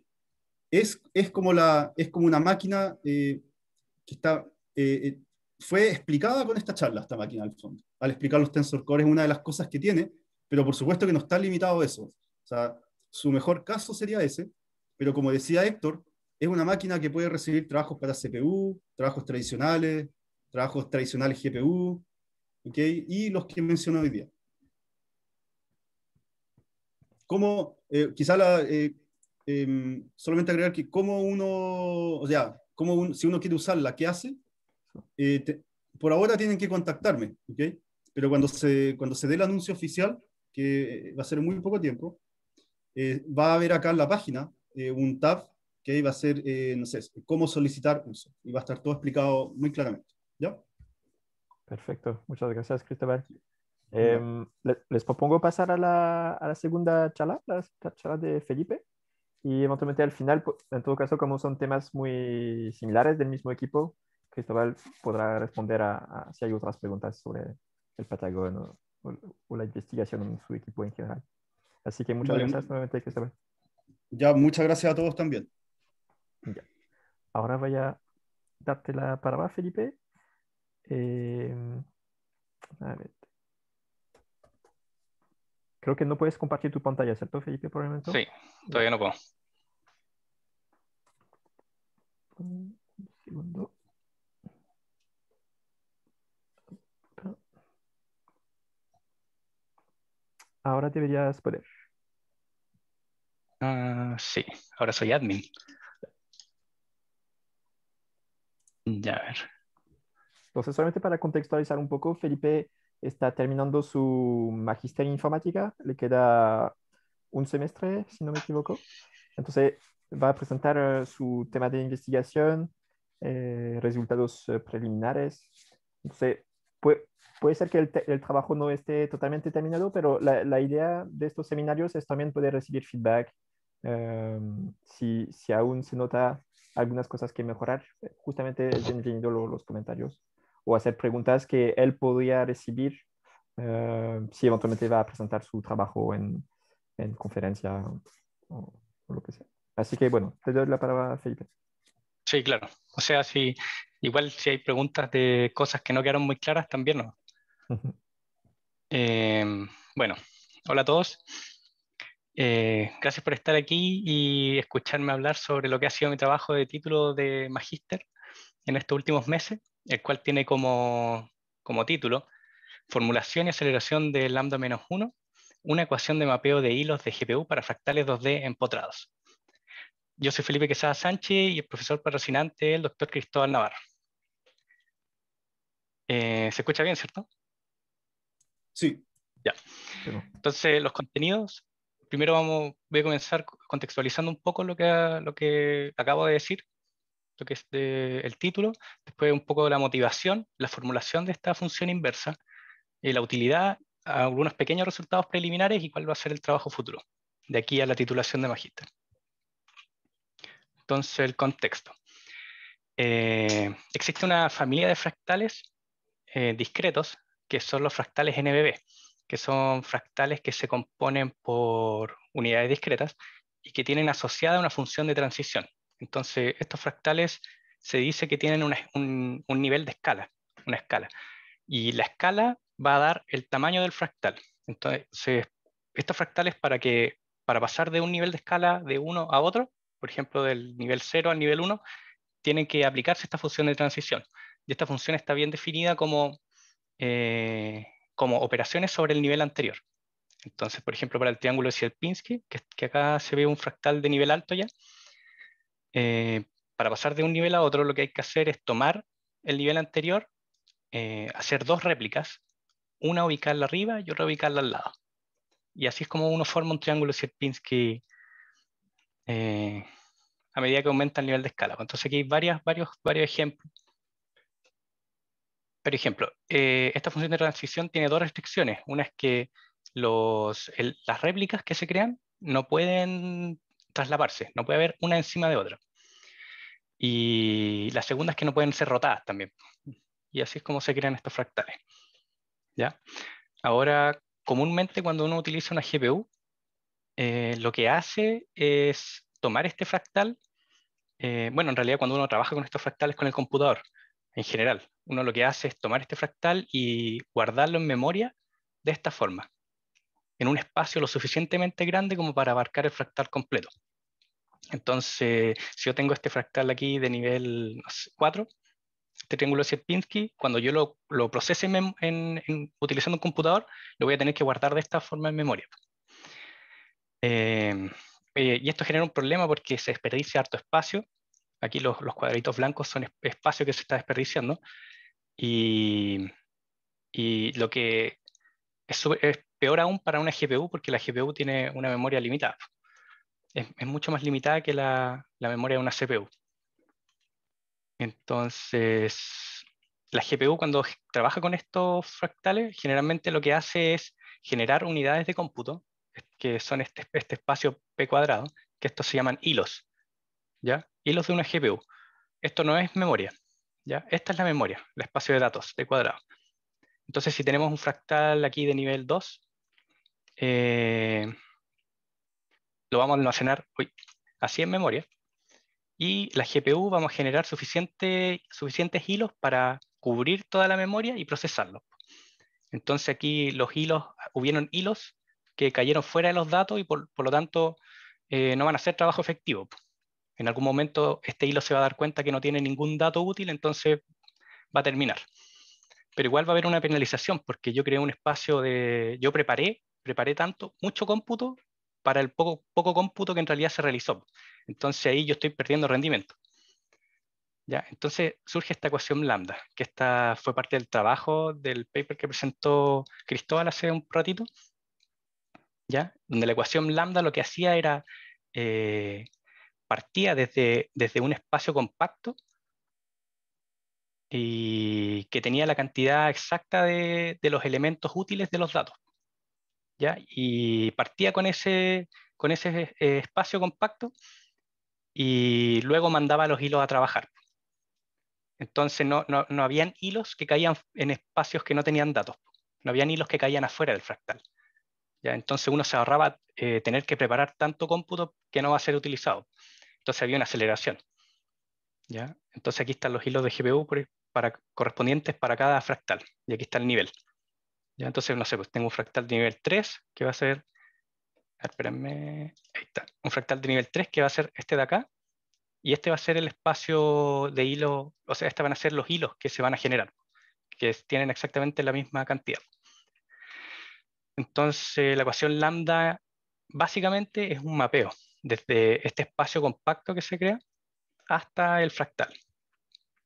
es, es, como la, es como una máquina eh, que está eh, fue explicada con esta charla, esta máquina al fondo. Al explicar los tensor cores, una de las cosas que tiene pero por supuesto que no está limitado a eso. O sea, su mejor caso sería ese, pero como decía Héctor, es una máquina que puede recibir trabajos para CPU, trabajos tradicionales, trabajos tradicionales GPU, ok, y los que mencionó hoy día. ¿Cómo, eh, quizá la, eh, em, solamente agregar que cómo uno, o sea, cómo si uno quiere usarla, ¿qué hace? Eh, por ahora tienen que contactarme, ¿okay? pero cuando se, cuando se dé el anuncio oficial, que eh, va a ser en muy poco tiempo, eh, va a haber acá en la página eh, un tab que va a ser, no sé, cómo solicitar uso. Y va a estar todo explicado muy claramente. ¿Ya? Perfecto. Muchas gracias, Cristóbal. Em, les, propongo pasar a la, a la segunda charla, la, charla de Felipe. Y eventualmente al final, en todo caso, como son temas muy similares del mismo equipo, Cristóbal podrá responder a, si hay otras preguntas sobre el Patagón o, la investigación en su equipo en general. Así que muchas gracias nuevamente, Ya, muchas gracias a todos también. Ahora voy a darte la palabra, Felipe. Eh, Creo que no puedes compartir tu pantalla, ¿cierto, Felipe, por Sí, todavía no puedo. Un segundo. Ahora deberías poder. Ah, sí, ahora soy admin. Ya ver. Entonces, solamente para contextualizar un poco, Felipe está terminando su magisterio en informática, le queda un semestre, si no me equivoco. Entonces, va a presentar eh, su tema de investigación, eh, resultados eh, preliminares. Entonces, puede, ser que el, trabajo no esté totalmente terminado, pero la, idea de estos seminarios es también poder recibir feedback. Em, si, aún se nota algunas cosas que mejorar, eh, justamente bienvenidos los comentarios o hacer preguntas que él podría recibir em, si eventualmente va a presentar su trabajo en, conferencia lo que sea. Así que bueno, te doy la palabra, Felipe. Sí, claro. O sea, si igual si hay preguntas de cosas que no quedaron muy claras, también no. Em, bueno, hola a todos. Eh, gracias por estar aquí y escucharme hablar sobre lo que ha sido mi trabajo de título de magíster en estos últimos meses, el cual tiene como, como título Formulación y aceleración de lambda-1, una ecuación de mapeo de hilos de GPU para fractales 2D empotrados. Yo soy Felipe Quesada Sánchez y el profesor patrocinante el doctor Cristóbal Navarro. Eh, ¿Se escucha bien, cierto? Sí. Ya. Entonces, los contenidos. Primero vamos, voy a comenzar contextualizando un poco lo que, lo que acabo de decir, lo que es el título, después un poco de la motivación, la formulación de esta función inversa, eh, la utilidad, algunos pequeños resultados preliminares y cuál va a ser el trabajo futuro, de aquí a la titulación de magíster entonces el contexto. Eh, existe una familia de fractales eh, discretos, que son los fractales NBB, que son fractales que se componen por unidades discretas y que tienen asociada una función de transición. Entonces, estos fractales se dice que tienen un, nivel de escala, una escala. Y la escala va a dar el tamaño del fractal. Entonces, estos fractales para, que, para pasar de un nivel de escala de uno a otro, por ejemplo, del nivel 0 al nivel 1, tienen que aplicarse esta función de transición. Y esta función está bien definida como, eh, como operaciones sobre el nivel anterior. Entonces, por ejemplo, para el triángulo de Sierpinski, que, acá se ve un fractal de nivel alto ya, eh, para pasar de un nivel a otro lo que hay que hacer es tomar el nivel anterior, eh, hacer dos réplicas, una ubicarla arriba y otra ubicarla al lado. Y así es como uno forma un triángulo de Sierpinski eh, a medida que aumenta el nivel de escala. Entonces aquí hay varias, varios, varios ejemplos. Por ejemplo, eh, esta función de transición tiene dos restricciones. Una es que los, las réplicas que se crean no pueden traslaparse, no puede haber una encima de otra. Y la segunda es que no pueden ser rotadas también. Y así es como se crean estos fractales. ¿Ya? Ahora, comúnmente cuando uno utiliza una GPU, eh, lo que hace es tomar este fractal, eh, bueno, en realidad cuando uno trabaja con estos fractales con el computador, en general, uno lo que hace es tomar este fractal y guardarlo en memoria de esta forma, en un espacio lo suficientemente grande como para abarcar el fractal completo. Entonces, si yo tengo este fractal aquí de nivel 4, este triángulo de Sierpinski, cuando yo lo, procese utilizando un computador, lo voy a tener que guardar de esta forma en memoria. Em, eh, y esto genera un problema porque se desperdicia harto espacio. Aquí los, cuadritos cuadraditos blancos son espacio que se está desperdiciando. Y, lo que es, peor aún para una GPU porque la GPU tiene una memoria limitada. Es, mucho más limitada que la, la memoria de una CPU. Entonces, la GPU cuando trabaja con estos fractales, generalmente lo que hace es generar unidades de cómputo que son este, este, espacio P cuadrado, que estos se llaman hilos, ¿ya? Hilos de una GPU. Esto no es memoria, ¿ya? Esta es la memoria, el espacio de datos, de cuadrado. Entonces, si tenemos un fractal aquí de nivel 2, eh, lo vamos a almacenar así en memoria, y la GPU vamos a generar suficiente, suficientes hilos para cubrir toda la memoria y procesarlo. Entonces aquí los hilos, hubieron hilos que cayeron fuera de los datos y por, lo tanto eh, no van a hacer trabajo efectivo. En algún momento este hilo se va a dar cuenta que no tiene ningún dato útil, entonces va a terminar. Pero igual va a haber una penalización porque yo creé un espacio de, yo preparé, preparé tanto, mucho cómputo para el poco, poco cómputo que en realidad se realizó. Entonces ahí yo estoy perdiendo rendimiento. ¿Ya? Entonces surge esta ecuación lambda, que esta fue parte del trabajo del paper que presentó Cristóbal hace un ratito, donde la ecuación lambda lo que hacía era, eh, partía desde, desde un espacio compacto y que tenía la cantidad exacta de, los elementos útiles de los datos. ¿ya? Y partía con ese, con ese eh, espacio compacto y luego mandaba los hilos a trabajar. Entonces no, no, no, habían hilos que caían en espacios que no tenían datos, no habían hilos que caían afuera del fractal. ¿ya? Entonces uno se ahorraba eh, tener que preparar tanto cómputo que no va a ser utilizado. Entonces había una aceleración. ¿ya? Entonces aquí están los hilos de GPU para, correspondientes para cada fractal, y aquí está el nivel. ¿ya? Entonces, no sé, pues tengo un fractal de nivel 3 que va a ser, espérenme, ahí está, un fractal de nivel 3 que va a ser este de acá, y este va a ser el espacio de hilo, o sea, estos van a ser los hilos que se van a generar, que tienen exactamente la misma cantidad. Entonces, la ecuación lambda básicamente es un mapeo desde este espacio compacto que se crea hasta el fractal.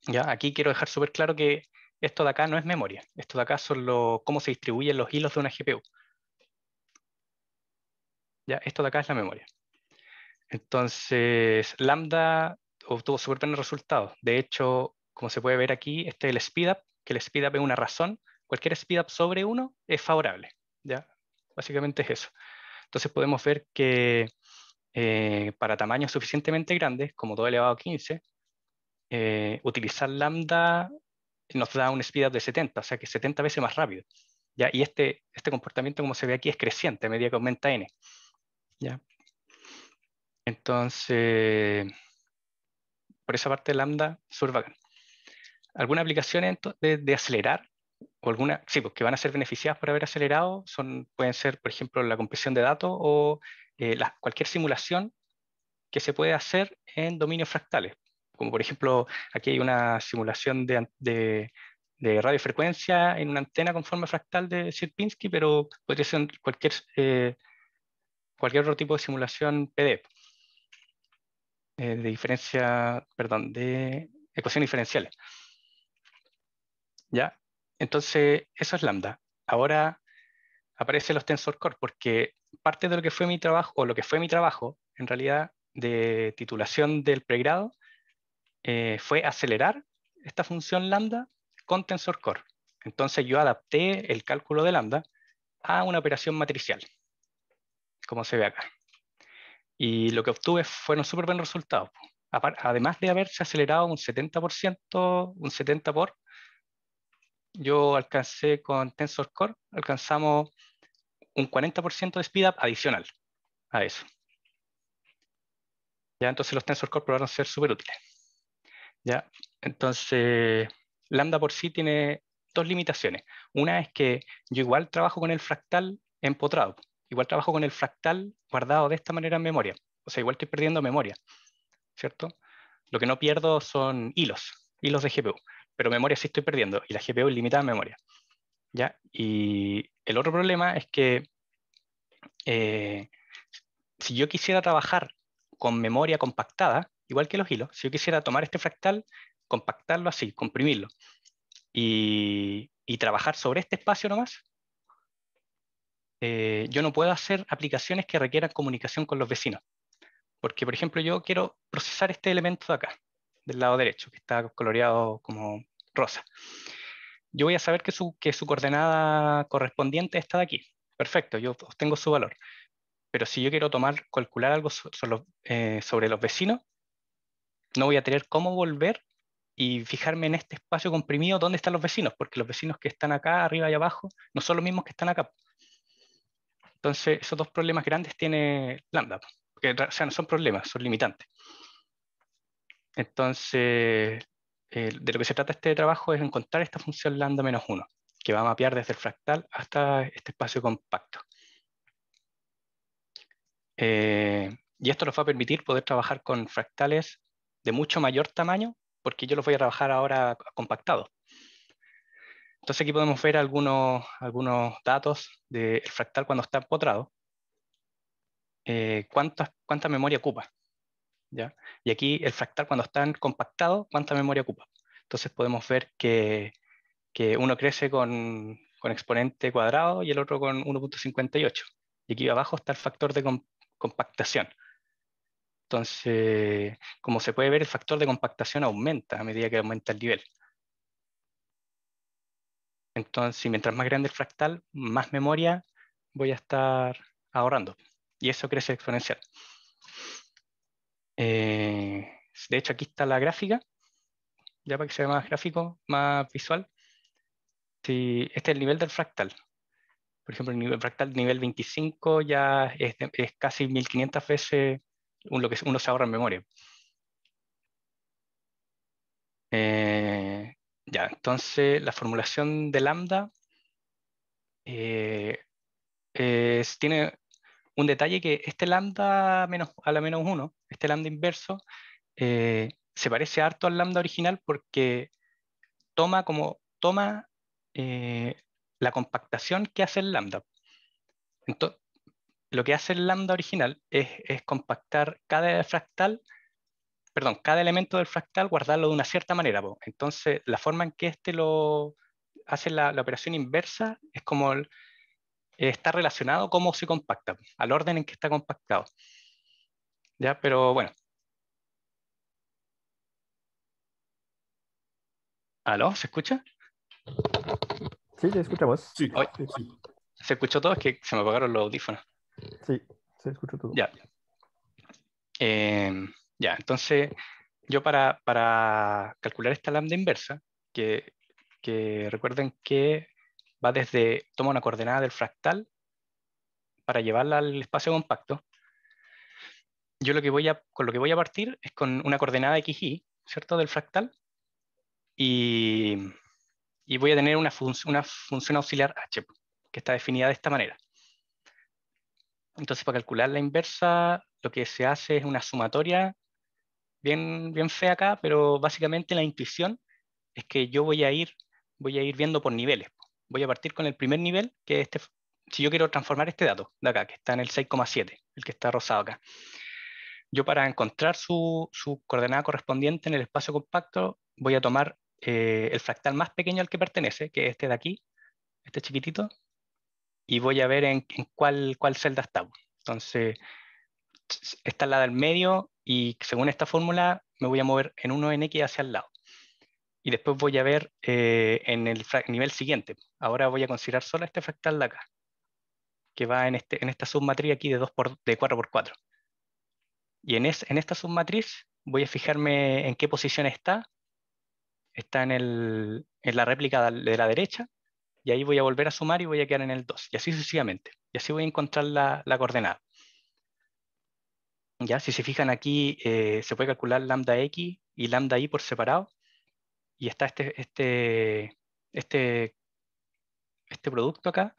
¿Ya? Aquí quiero dejar súper claro que esto de acá no es memoria, esto de acá son cómo se distribuyen los hilos de una GPU. ¿Ya? Esto de acá es la memoria. Entonces, Lambda obtuvo súper buenos resultados. De hecho, como se puede ver aquí, este es el speedup, que el speedup es una razón. Cualquier speedup sobre uno es favorable. ¿ya? Básicamente es eso. Entonces podemos ver que eh, para tamaños suficientemente grandes, como 2 elevado a 15, eh, utilizar lambda nos da un speed de 70, o sea que 70 veces más rápido. ¿ya? Y este, este comportamiento, como se ve aquí, es creciente a medida que aumenta n. ¿ya? Entonces, por esa parte lambda, sur alguna aplicación de acelerar o alguna, sí, pues que van a ser beneficiadas por haber acelerado, son, pueden ser, por ejemplo, la compresión de datos o eh, cualquier simulación que se puede hacer en dominios fractales. Como por ejemplo, aquí hay una simulación de, de, radiofrecuencia en una antena con forma fractal de Sierpinski, pero podría ser cualquier, eh, cualquier otro tipo de simulación PDE, eh, de diferencia, perdón, de ecuaciones diferenciales. ¿Ya? Entonces, eso es Lambda. Ahora aparecen los tensor core porque parte de lo que fue mi trabajo, o lo que fue mi trabajo, en realidad, de titulación del pregrado, eh, fue acelerar esta función lambda con tensor core. Entonces yo adapté el cálculo de lambda a una operación matricial, como se ve acá. Y lo que obtuve fueron súper buen resultado. Además de haberse acelerado un 70%, un 70 por yo alcancé con Tensor Core, alcanzamos un 40% de speedup adicional a eso. Ya, entonces los Tensor Core probaron ser súper útiles. entonces Lambda por sí tiene dos limitaciones. Una es que yo igual trabajo con el fractal empotrado, igual trabajo con el fractal guardado de esta manera en memoria. O sea, igual estoy perdiendo memoria, ¿cierto? Lo que no pierdo son hilos, hilos de GPU pero memoria sí estoy perdiendo y la GPU es limitada en memoria. ¿ya? Y el otro problema es que eh, si yo quisiera trabajar con memoria compactada, igual que los hilos, si yo quisiera tomar este fractal, compactarlo así, comprimirlo y, trabajar sobre este espacio nomás, eh, yo no puedo hacer aplicaciones que requieran comunicación con los vecinos. Porque, por ejemplo, yo quiero procesar este elemento de acá del lado derecho, que está coloreado como rosa. Yo voy a saber que su, que su coordenada correspondiente está de aquí. Perfecto, yo obtengo su valor. Pero si yo quiero tomar, calcular algo sobre los, eh, sobre los vecinos, no voy a tener cómo volver y fijarme en este espacio comprimido dónde están los vecinos, porque los vecinos que están acá, arriba y abajo, no son los mismos que están acá. Entonces, esos dos problemas grandes tiene Lambda, que o no son problemas, son limitantes. Entonces, eh, de lo que se trata este trabajo es encontrar esta función lambda menos 1, que va a mapear desde el fractal hasta este espacio compacto. Eh, y esto nos va a permitir poder trabajar con fractales de mucho mayor tamaño, porque yo los voy a trabajar ahora compactados. Entonces aquí podemos ver algunos, algunos datos del fractal cuando está empotrado. Eh, cuántas, ¿Cuánta memoria ocupa? Y aquí el fractal, cuando están compactados, ¿cuánta memoria ocupa? Entonces podemos ver que, uno crece con, exponente cuadrado y el otro con 1.58. Y aquí abajo está el factor de compactación. Entonces, como se puede ver, el factor de compactación aumenta a medida que aumenta el nivel. Entonces, mientras más grande el fractal, más memoria voy a estar ahorrando. Y eso crece exponencial. Eh, de hecho, aquí está la gráfica, ya para que sea más gráfico, más visual. este es el nivel del fractal. Por ejemplo, el nivel fractal nivel 25 ya es, casi 1500 veces lo que uno se ahorra en memoria. Eh, ya, entonces la formulación de lambda eh, tiene un detalle que este lambda menos, a la menos 1, este lambda inverso, eh, se parece harto al lambda original porque toma como toma eh, la compactación que hace el lambda. Entonces, lo que hace el lambda original es, compactar cada fractal, perdón, cada elemento del fractal, guardarlo de una cierta manera. Entonces, la forma en que este lo hace la, la operación inversa es como el, eh, está relacionado cómo se compacta, al orden en que está compactado. Ya, pero bueno. ¿Aló? ¿Se escucha? Sí, se escucha vos. Sí, ¿Se escuchó todo? Es que se me apagaron los audífonos. Sí, se escuchó todo. Ya. Em, ya, entonces yo para, para calcular esta lambda inversa, que, que recuerden que va desde, toma una coordenada del fractal para llevarla al espacio compacto. Yo lo que voy con lo que voy a partir es con una coordenada x, y, ¿cierto?, del fractal, y, voy a tener una, una función auxiliar h, que está definida de esta manera. Entonces, para calcular la inversa, lo que se hace es una sumatoria bien, bien fea acá, pero básicamente la intuición es que yo voy a ir, voy a ir viendo por niveles voy a partir con el primer nivel, que es este, si yo quiero transformar este dato de acá, que está en el 6,7, el que está rosado acá. Yo para encontrar su, coordenada correspondiente en el espacio compacto, voy a tomar eh, el fractal más pequeño al que pertenece, que es este de aquí, este chiquitito, y voy a ver en, cuál, celda está. Entonces, está al lado del medio, y según esta fórmula, me voy a mover en 1 en X hacia el lado y después voy a ver eh, en el nivel siguiente. Ahora voy a considerar solo este fractal de acá, que va en, este, esta submatriz aquí de, de 4 por 4. Y en, esta submatriz voy a fijarme en qué posición está. Está en, la réplica de la derecha, y ahí voy a volver a sumar y voy a quedar en el 2, y así sucesivamente. Y así voy a encontrar la, coordenada. Ya, si se fijan aquí, eh, se puede calcular lambda x y lambda y por separado, y está este, este, este, este producto acá,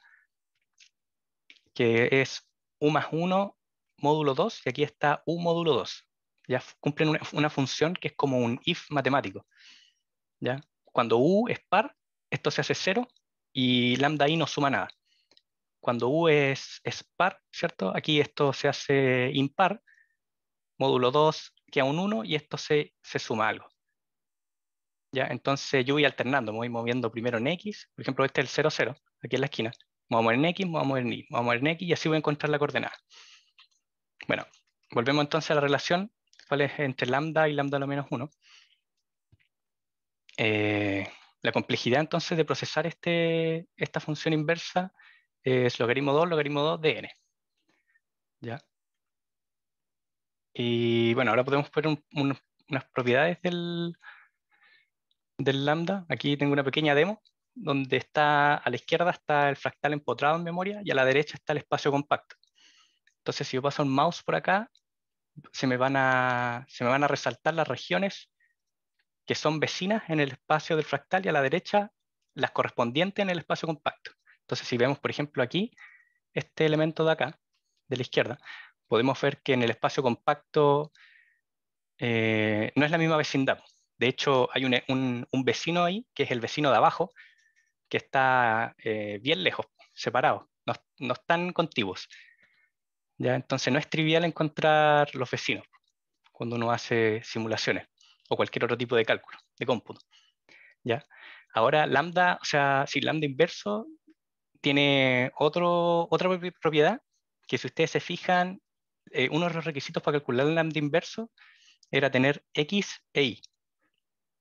que es U más 1, módulo 2, y aquí está U módulo 2. Ya cumplen una, función que es como un if matemático. ¿ya? Cuando U es par, esto se hace 0 y lambda i no suma nada. Cuando U es, es par, ¿cierto? Aquí esto se hace impar, módulo 2 queda un 1 y esto se, se suma algo. Entonces yo voy alternando, me voy moviendo primero en X, por ejemplo este es el 0, aquí en la esquina, me voy a mover en X, me voy a mover en Y, me a mover en X y así voy a encontrar la coordenada. Bueno, volvemos entonces a la relación, ¿cuál es entre lambda y lambda a lo menos 1? Eh, la complejidad entonces de procesar este, esta función inversa es logaritmo 2, logaritmo 2 de n. ¿Ya? Y bueno, ahora podemos poner unas propiedades del, del lambda. Aquí tengo una pequeña demo donde está a la izquierda está el fractal empotrado en memoria y a la derecha está el espacio compacto. Entonces, si yo paso un mouse por acá, se me van a, me van a resaltar las regiones que son vecinas en el espacio del fractal y a la derecha las correspondientes en el espacio compacto. Entonces, si vemos, por ejemplo, aquí, este elemento de acá, de la izquierda, podemos ver que en el espacio compacto eh, no es la misma vecindad. De hecho, hay un, vecino ahí, que es el vecino de abajo, que está eh, bien lejos, separado, no, están contiguos. ¿ya? Entonces no es trivial encontrar los vecinos cuando uno hace simulaciones o cualquier otro tipo de cálculo, de cómputo. ¿ya? Ahora lambda, o sea, si lambda inverso tiene otro, otra propiedad, que si ustedes se fijan, eh, uno de los requisitos para calcular lambda inverso era tener x e y.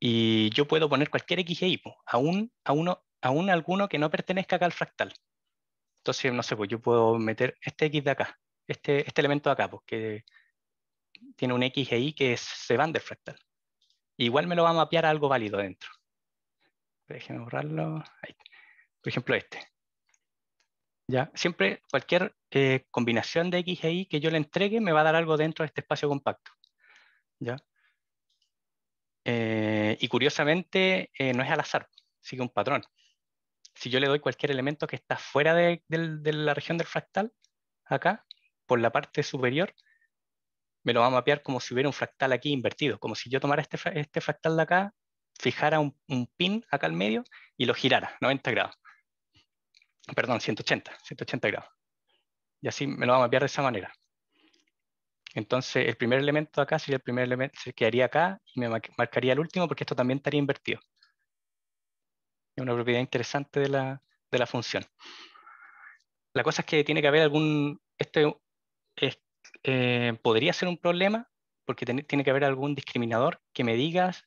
Y yo puedo poner cualquier X aún, a uno, aún alguno que no pertenezca acá al fractal. Entonces, no sé, pues yo puedo meter este X de acá, este, este elemento de acá, porque pues, tiene un X e Y que se van del fractal. Igual me lo va a mapear algo válido dentro. Déjenme borrarlo. Por ejemplo, este. Ya, siempre cualquier eh, combinación de X e Y que yo le entregue me va a dar algo dentro de este espacio compacto. ¿Ya? Eh, y curiosamente, eh, no es al azar, sigue un patrón. Si yo le doy cualquier elemento que está fuera de, la región del fractal, acá, por la parte superior, me lo va a mapear como si hubiera un fractal aquí invertido, como si yo tomara este, este fractal de acá, fijara un, un pin acá al medio y lo girara 90 grados. Perdón, 180, 180 grados. Y así me lo va a mapear de esa manera. Entonces, el primer elemento acá sería el primer elemento, se quedaría acá y me marcaría el último porque esto también estaría invertido. Es una propiedad interesante de la, función. La cosa es que tiene que haber algún, este eh, podría ser un problema porque tiene que haber algún discriminador que me digas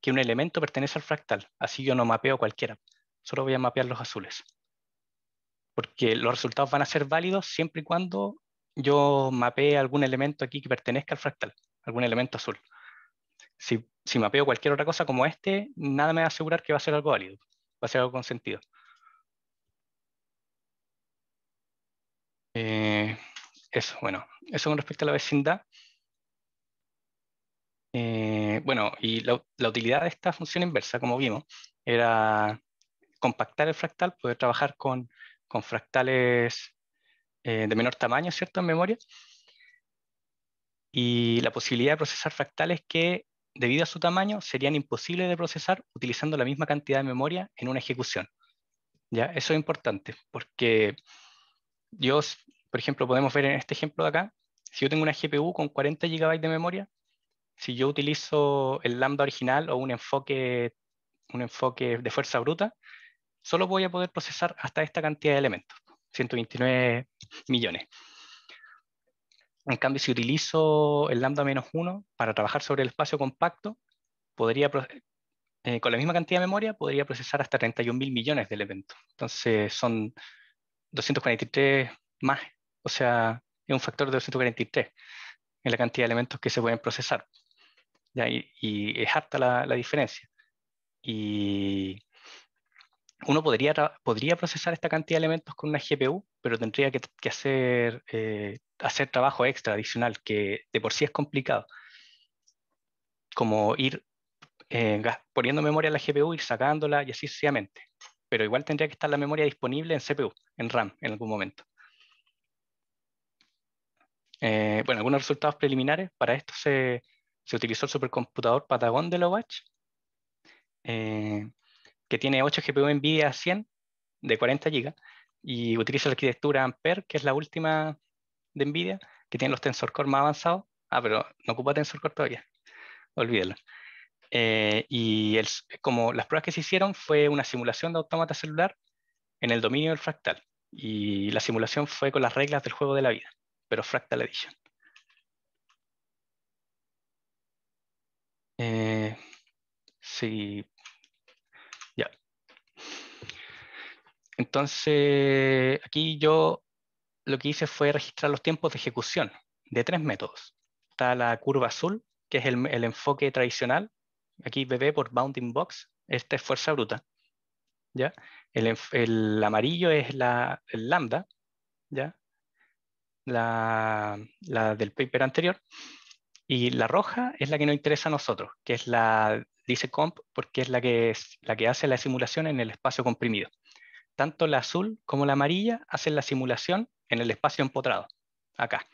que un elemento pertenece al fractal. Así yo no mapeo cualquiera, solo voy a mapear los azules. Porque los resultados van a ser válidos siempre y cuando yo mapeé algún elemento aquí que pertenezca al fractal, algún elemento azul. Si, mapeo cualquier otra cosa como este, nada me va a asegurar que va a ser algo válido, va a ser algo con sentido. Eh, eso, bueno, eso con respecto a la vecindad. Eh, bueno, y la, utilidad de esta función inversa, como vimos, era compactar el fractal, poder trabajar con, con fractales eh, de menor tamaño, ¿cierto?, en memoria. Y la posibilidad de procesar fractales que, debido a su tamaño, serían imposibles de procesar utilizando la misma cantidad de memoria en una ejecución. ¿Ya? Eso es importante, porque yo, por ejemplo, podemos ver en este ejemplo de acá, si yo tengo una GPU con 40 GB de memoria, si yo utilizo el lambda original o un enfoque, un enfoque de fuerza bruta, solo voy a poder procesar hasta esta cantidad de elementos. 129 millones. En cambio, si utilizo el lambda menos 1 para trabajar sobre el espacio compacto, podría, eh, con la misma cantidad de memoria, podría procesar hasta 31.000 millones de elementos. Entonces son 243 más, o sea, es un factor de 243 en la cantidad de elementos que se pueden procesar. Y, es harta la, la diferencia. Y uno podría, podría procesar esta cantidad de elementos con una GPU, pero tendría que, hacer, eh, hacer trabajo extra, adicional, que de por sí es complicado. Como ir eh, poniendo memoria a la GPU, ir sacándola y así sucesivamente. Pero igual tendría que estar la memoria disponible en CPU, en RAM, en algún momento. Eh, bueno, algunos resultados preliminares. Para esto se, se utilizó el supercomputador Patagón de la que tiene 8 GPU NVIDIA 100 de 40 GB y utiliza la arquitectura Ampere, que es la última de NVIDIA, que tiene los Tensor Core más avanzados. Ah, pero no ocupa Tensor Core todavía, olvídelo. Eh, y como las pruebas que se hicieron fue una simulación de automata celular en el dominio del fractal. Y la simulación fue con las reglas del juego de la vida, pero Fractal Edition. Eh, sí... Entonces, aquí yo lo que hice fue registrar los tiempos de ejecución de tres métodos. Está la curva azul, que es el, enfoque tradicional. Aquí BB por Bounding Box, esta es fuerza bruta. ¿ya? El, amarillo es la el lambda, ¿ya? La, del paper anterior. Y la roja es la que nos interesa a nosotros, que es la dice comp, porque es la que, es, la que hace la simulación en el espacio comprimido tanto la azul como la amarilla hacen la simulación en el espacio empotrado, acá.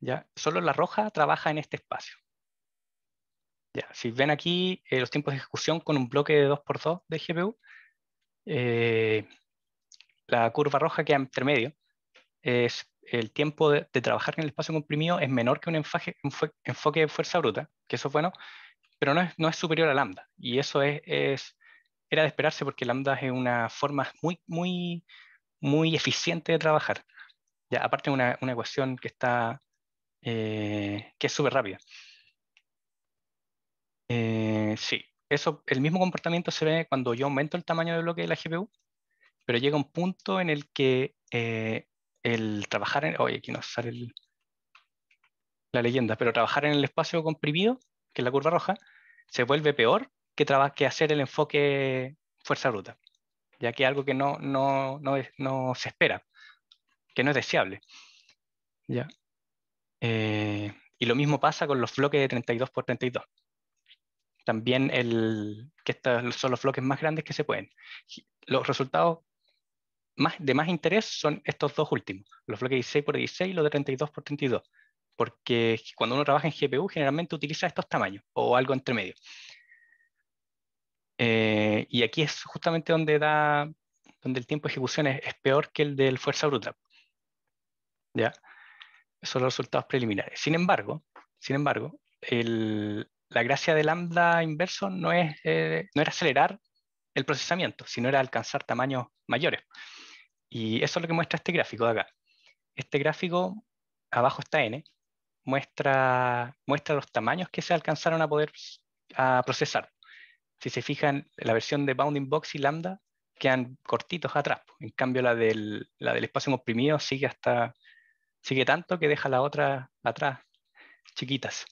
¿Ya? Solo la roja trabaja en este espacio. ¿Ya? Si ven aquí eh, los tiempos de ejecución con un bloque de 2x2 de GPU, eh, la curva roja que entre medio es el tiempo de, trabajar en el espacio comprimido es menor que un enfoque de fuerza bruta, que eso es bueno, pero no es, no es superior a Lambda. Y eso es, es, era de esperarse porque Lambda es una forma muy, muy, muy eficiente de trabajar. Ya, aparte una, una ecuación que está eh, que es súper rápida. Eh, sí, eso, el mismo comportamiento se ve cuando yo aumento el tamaño del bloque de la GPU, pero llega un punto en el que eh, el trabajar en, oye, aquí nos sale la leyenda, pero trabajar en el espacio comprimido que la curva roja, se vuelve peor que, hacer el enfoque fuerza bruta, ya que es algo que no, no, no, no se espera, que no es deseable. Eh, y lo mismo pasa con los bloques de 32 por 32 también el, que estos son los bloques más grandes que se pueden. Los resultados más, de más interés son estos dos últimos, los bloques 16 por 16 y los de 32 por 32, porque cuando uno trabaja en GPU generalmente utiliza estos tamaños o algo entre medio. Eh, y aquí es justamente donde, da, donde el tiempo de ejecución es, peor que el del fuerza bruta. ¿Ya? Esos son los resultados preliminares. Sin embargo, sin embargo la gracia de lambda inverso no, es, eh, no era acelerar el procesamiento, sino era alcanzar tamaños mayores. Y eso es lo que muestra este gráfico de acá. Este gráfico, abajo está n, muestra, muestra los tamaños que se alcanzaron a poder a procesar. Si se fijan, la versión de Bounding Box y Lambda quedan cortitos atrás. En cambio, la del, la del espacio comprimido sigue hasta sigue tanto que deja la otra atrás, chiquitas.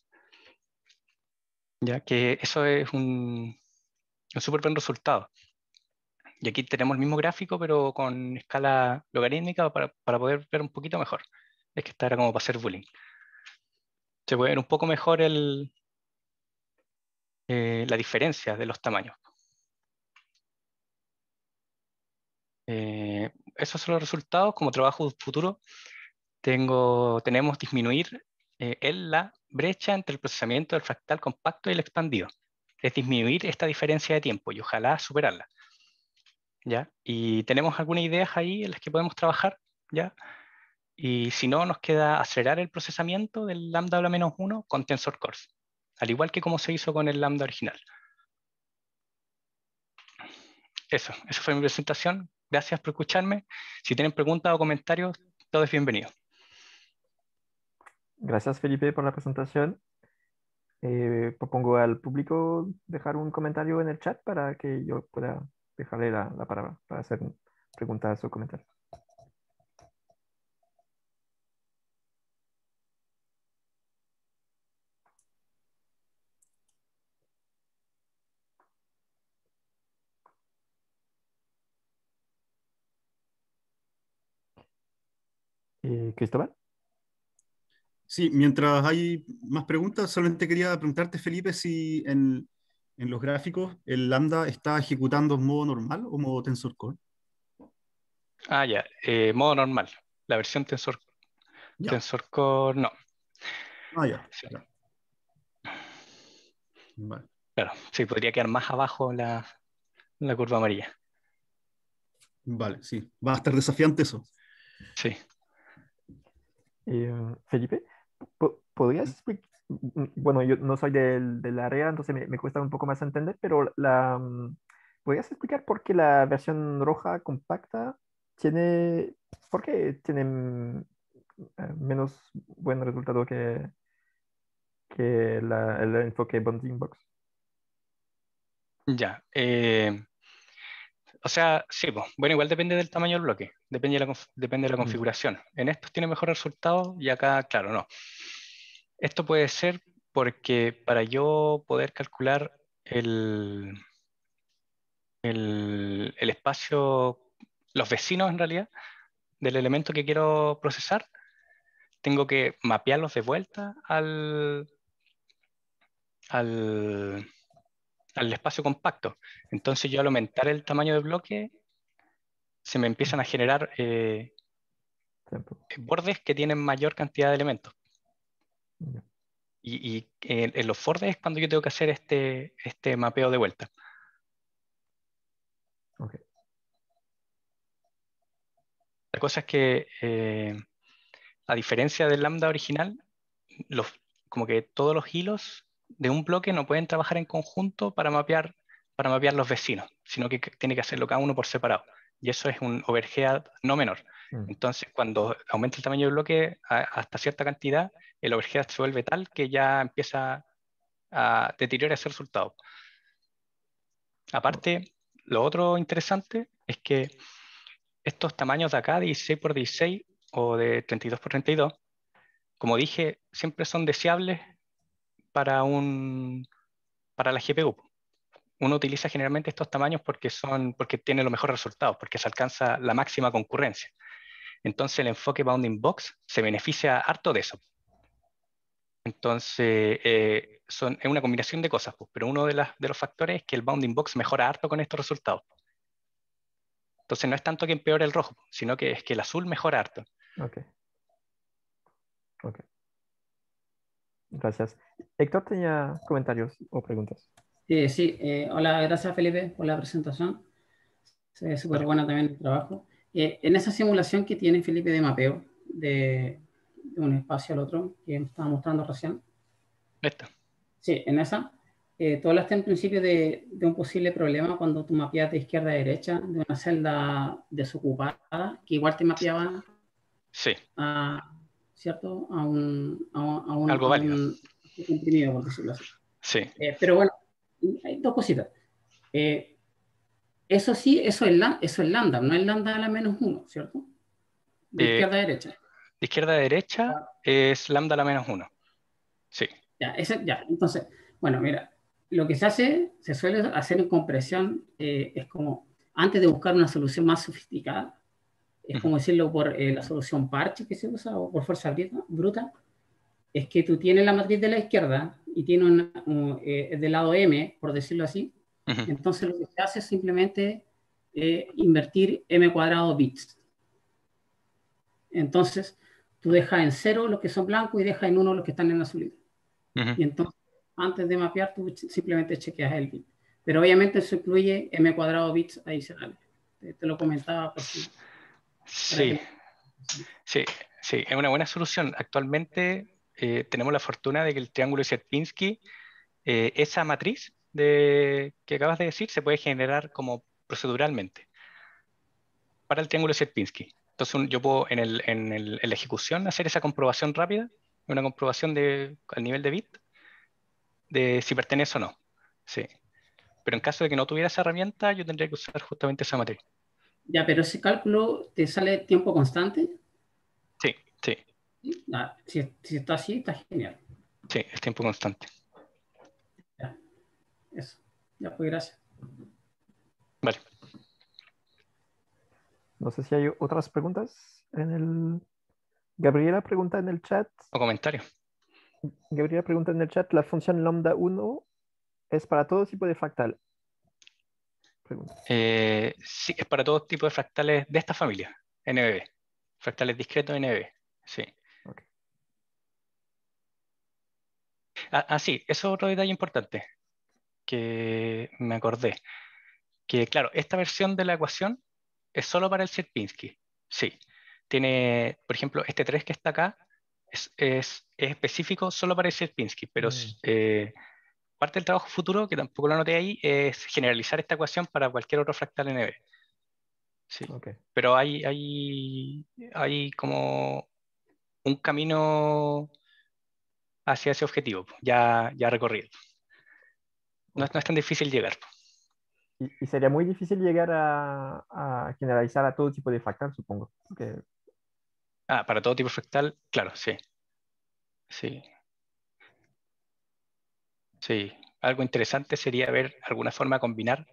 Ya que eso es un, un súper buen resultado. Y aquí tenemos el mismo gráfico, pero con escala logarítmica para, para poder ver un poquito mejor. Es que esta era como para hacer bullying se puede ver un poco mejor el, eh, la diferencia de los tamaños. Eh, esos son los resultados. Como trabajo futuro, tengo, tenemos disminuir eh, la brecha entre el procesamiento del fractal compacto y el expandido. Es disminuir esta diferencia de tiempo y ojalá superarla. ¿Ya? Y tenemos algunas ideas ahí en las que podemos trabajar. ¿ya? Y si no, nos queda acelerar el procesamiento del lambda a menos 1 con tensor cores, al igual que como se hizo con el lambda original. Eso, esa fue mi presentación. Gracias por escucharme. Si tienen preguntas o comentarios, todos es bienvenido. Gracias, Felipe, por la presentación. Eh, propongo al público dejar un comentario en el chat para que yo pueda dejarle la palabra para hacer preguntas o comentarios. Cristóbal. Sí, mientras hay más preguntas, solamente quería preguntarte, Felipe, si en, los gráficos el lambda está ejecutando en modo normal o modo tensor core. Ah, ya, eh, modo normal, la versión tensor, TensorCore, tensor core no. Ah, ya. Claro, sí, podría quedar más abajo la, la curva amarilla. Vale, sí, va a estar desafiante eso. Sí. Eh, Felipe, ¿podrías explicar? Mm, mm, bueno, yo no soy del, área, entonces me, cuesta un poco más entender, pero la, mm, ¿podrías explicar por qué la versión roja compacta tiene, por qué tiene eh, menos buen resultado que, la, el enfoque Bonding Box? Ya, eh, o sea, sí, bueno, igual depende del tamaño del bloque, depende de la, depende de la mm. configuración. En estos tiene mejor resultado y acá, claro, no. Esto puede ser porque para yo poder calcular el, el, espacio, los vecinos en realidad, del elemento que quiero procesar, tengo que mapearlos de vuelta al, al, al espacio compacto. Entonces yo al aumentar el tamaño del bloque, se me empiezan a generar eh, eh, bordes que tienen mayor cantidad de elementos. Y, en, los bordes es cuando yo tengo que hacer este, este mapeo de vuelta. La cosa es que, eh, a diferencia del lambda original, los, como que todos los hilos de un bloque no pueden trabajar en conjunto para mapear, para mapear los vecinos, sino que tiene que hacerlo cada uno por separado. Y eso es un overhead no menor. Mm. Entonces, cuando aumenta el tamaño del bloque hasta cierta cantidad, el overhead se vuelve tal que ya empieza a deteriorar ese resultado. Aparte, lo otro interesante es que estos tamaños de acá, 16 por 16 o de 32 por 32, como dije, siempre son deseables para, un, para la GPU. Uno utiliza generalmente estos tamaños porque, son, porque tiene los mejores resultados, porque se alcanza la máxima concurrencia. Entonces el enfoque Bounding Box se beneficia harto de eso. Entonces, eh, son, es una combinación de cosas, pues, pero uno de, las, de, los factores es que el bounding box mejora harto con estos resultados. Entonces, no es tanto que empeore el rojo, sino que es que el azul mejora harto. Ok. Gracias. Héctor tenía comentarios o preguntas. sí, eh, hola, gracias Felipe por la presentación. ve súper buena también el trabajo. Eh, en esa simulación que tiene Felipe de mapeo, de, un espacio al otro, que estaba mostrando recién. Esta. Sí, en esa. Eh, tú hablaste en principio de, un posible problema cuando tú mapeas de izquierda a derecha de una celda desocupada, que igual te mapeaban sí. a, ¿cierto? A un, a, un, Algo válido. por Sí. Eh, pero bueno, hay dos cositas. Eh, eso sí, eso es, la, eso es lambda, no es lambda a la menos uno, ¿cierto? De eh, izquierda a derecha. De izquierda a derecha ah. es lambda a la menos uno. Sí. Ya, ya, entonces, bueno, mira, lo que se hace, se suele hacer en compresión, es como, antes de buscar una solución más sofisticada, es como decirlo por eh, la solución parche que se usa o por fuerza bruta, es que tú tienes la matriz de la izquierda y tiene un, eh, del lado M, por decirlo así, entonces lo que se hace es simplemente eh, invertir M cuadrado bits. Entonces tú dejas en cero los que son blancos y dejas en uno los que están en azulito. Y entonces antes de mapear tú simplemente chequeas el bit. Pero obviamente eso incluye M cuadrado bits adicionales. Te, te lo comentaba por si... Sí, sí, sí, es una buena solución. Actualmente eh, tenemos la fortuna de que el triángulo de Sierpinski, eh, esa matriz de, que acabas de decir, se puede generar como proceduralmente para el triángulo de Sierpinski. Entonces yo puedo en, el, en, la ejecución hacer esa comprobación rápida, una comprobación de, al nivel de bit, de si pertenece o no. Sí. Pero en caso de que no tuviera esa herramienta, yo tendría que usar justamente esa matriz. Ya, pero ese cálculo te sale tiempo constante. Sí, sí. si, está así, está genial. Sí, es tiempo constante. Eso. Ya, pues gracias. Vale. No sé si hay otras preguntas en el... Gabriela pregunta en el chat. O comentario. Gabriela pregunta en el chat, ¿la función lambda 1 es para todo tipo de fractal, eh, sí, es para todo tipo de fractales de esta familia, NBB. Fractales discretos NBB, sí. Así, ah, ah, sí, eso es otro detalle importante que me acordé. Que claro, esta versión de la ecuación es solo para el Sierpinski, sí. Tiene, por ejemplo, este 3 que está acá es, específico solo para el Sierpinski, pero mm. eh, parte del trabajo futuro, que tampoco lo noté ahí, es generalizar esta ecuación para cualquier otro fractal NB. Sí. Pero hay, hay, hay como un camino hacia ese objetivo, ya, ya recorrido. No es, tan difícil llegar. Y, sería muy difícil llegar a, generalizar a todo tipo de fractal, supongo. Ah, para todo tipo de fractal, claro, sí. Sí. Sí, algo interesante sería ver alguna forma de combinar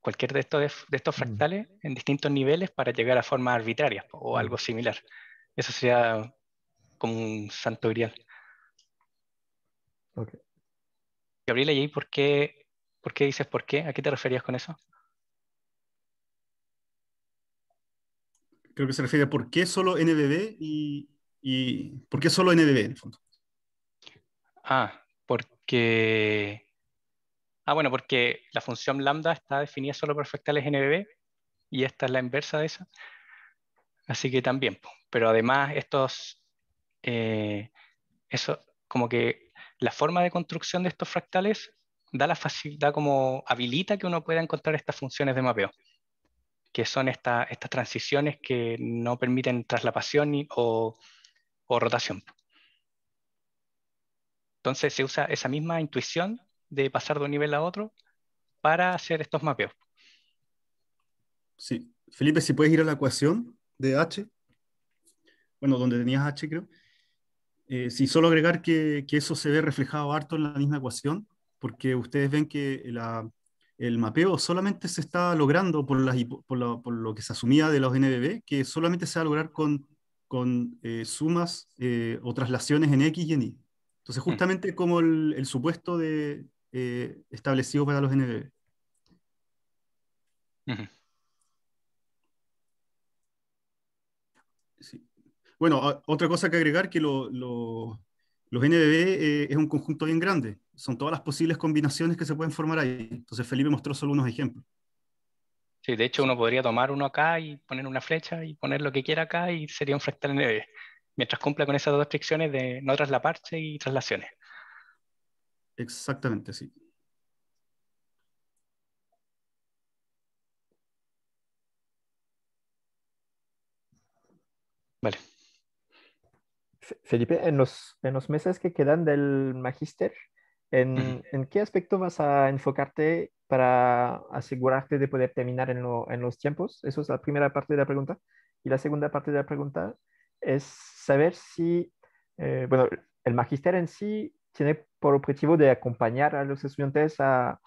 cualquier de estos, de estos fractales en distintos niveles para llegar a formas arbitrarias o algo similar. Eso sería como un santo grial. Gabriela, ¿y por qué, por qué dices por qué? ¿A qué te referías con eso? Creo que se refiere a por qué solo NBB y, por qué solo NBB, en el fondo. Ah, porque... Ah, bueno, porque la función lambda está definida solo por fractales NBB y esta es la inversa de esa. Así que también, pero además estos, eh, eso, como que la forma de construcción de estos fractales da la facilidad como habilita que uno pueda encontrar estas funciones de mapeo, que son estas transiciones que no permiten traslapación o, o rotación. Entonces se usa esa misma intuición de pasar de un nivel a otro para hacer estos mapeos. Sí. Felipe, si puedes ir a la ecuación de H, bueno, donde tenías H creo. Eh, si solo agregar que, eso se ve reflejado harto en la misma ecuación, porque ustedes ven que el mapeo solamente se está logrando por, lo que se asumía de los NBB, que solamente se va a lograr con, eh, sumas eh, o traslaciones en X y en Y. Entonces, mm. justamente como el, supuesto de, eh, establecido para los NBB. Bueno, otra cosa que agregar, que los NBB eh, es un conjunto bien grande. Son todas las posibles combinaciones que se pueden formar ahí. Entonces Felipe mostró solo unos ejemplos. Sí, de hecho uno podría tomar uno acá y poner una flecha y poner lo que quiera acá y sería un fractal NBB mientras cumpla con esas dos restricciones de no traslaparse y traslaciones. Exactamente, sí. Vale. Felipe, en los, meses que quedan del magíster, ¿en, qué aspecto vas a enfocarte para asegurarte de poder terminar en, en los tiempos? eso es la primera parte de la pregunta. Y la segunda parte de la pregunta, es saber si, eh, bueno, el magisterio en sí tiene por objetivo de acompañar a los estudiantes a,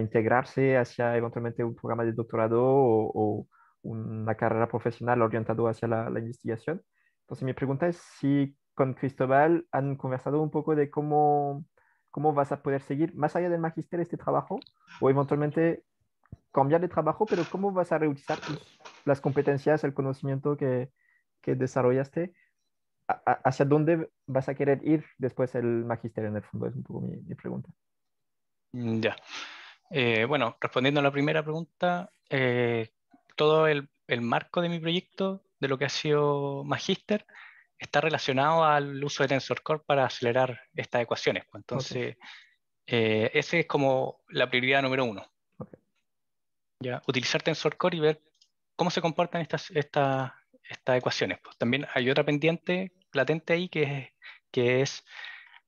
integrarse hacia eventualmente un programa de doctorado o, una carrera profesional orientado hacia la, investigación. Entonces mi pregunta es si con Cristóbal han conversado un poco de cómo, cómo vas a poder seguir más allá del magíster este trabajo o eventualmente cambiar de trabajo, pero cómo vas a reutilizar las competencias, el conocimiento que, que desarrollaste, ¿hacia dónde vas a querer ir después el magíster en el fondo? Es un poco mi, pregunta. Mm, ya. Eh, bueno, respondiendo a la primera pregunta, eh, todo el, el, marco de mi proyecto, de lo que ha sido Magister, está relacionado al uso de TensorCore para acelerar estas ecuaciones. Pues, entonces, eh, esa es como la prioridad número uno. Ya, utilizar TensorCore y ver cómo se comportan estas, estas estas ecuaciones. Pues, también hay otra pendiente latente ahí que es, que es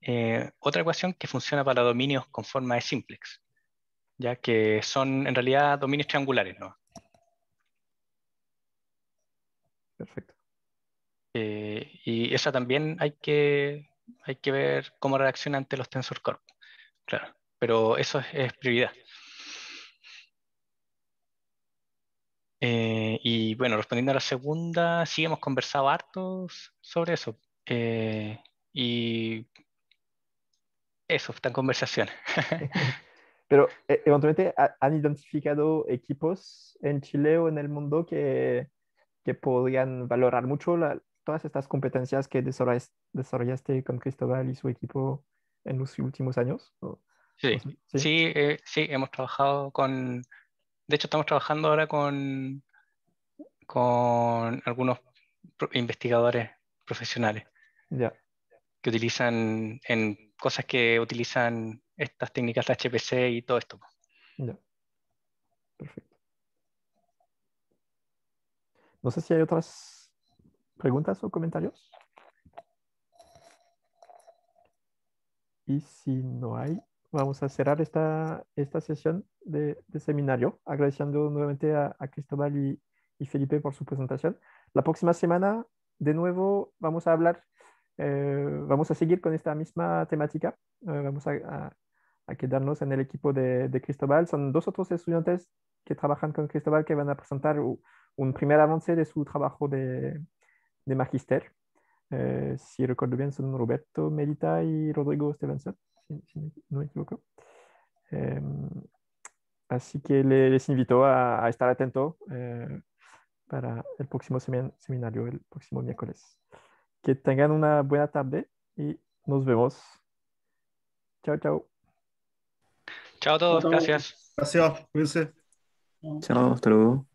eh, otra ecuación que funciona para dominios con forma de simplex, ya que son en realidad dominios triangulares. Perfecto. Eh, y esa también hay que, hay que ver cómo reacciona ante los tensor corpus, Claro, pero eso es prioridad. Eh, y bueno, respondiendo a la segunda, sí hemos conversado hartos sobre eso. Eh, y eso, están conversaciones. Pero eh, eventualmente han identificado equipos en Chile o en el mundo que, que podrían valorar mucho todas estas competencias que desarrollaste con Cristóbal y su equipo en los últimos años. Sí, sí, sí, hemos trabajado con de hecho, estamos trabajando ahora con, con algunos investigadores profesionales que utilizan en cosas que utilizan estas técnicas de HPC y todo esto. Perfecto. No sé si hay otras preguntas o comentarios. Y si no hay, vamos a cerrar esta, esta sesión de, seminario, agradeciendo nuevamente a, Cristóbal y, Felipe por su presentación. La próxima semana, de nuevo, vamos a hablar, eh, vamos a seguir con esta misma temática. Eh, vamos a, quedarnos en el equipo de, Cristóbal. Son dos otros estudiantes que trabajan con Cristóbal que van a presentar un primer avance de su trabajo de, magister. Eh, si recuerdo bien, son Roberto Medita y Rodrigo Stevenson si, no me equivoco. Em, así que les invito a, estar atentos eh, para el próximo seminario, el próximo miércoles. Que tengan una buena tarde y nos vemos. Chao, chao. Chao a todos, gracias. Gracias, cuídense. Chao, hasta luego.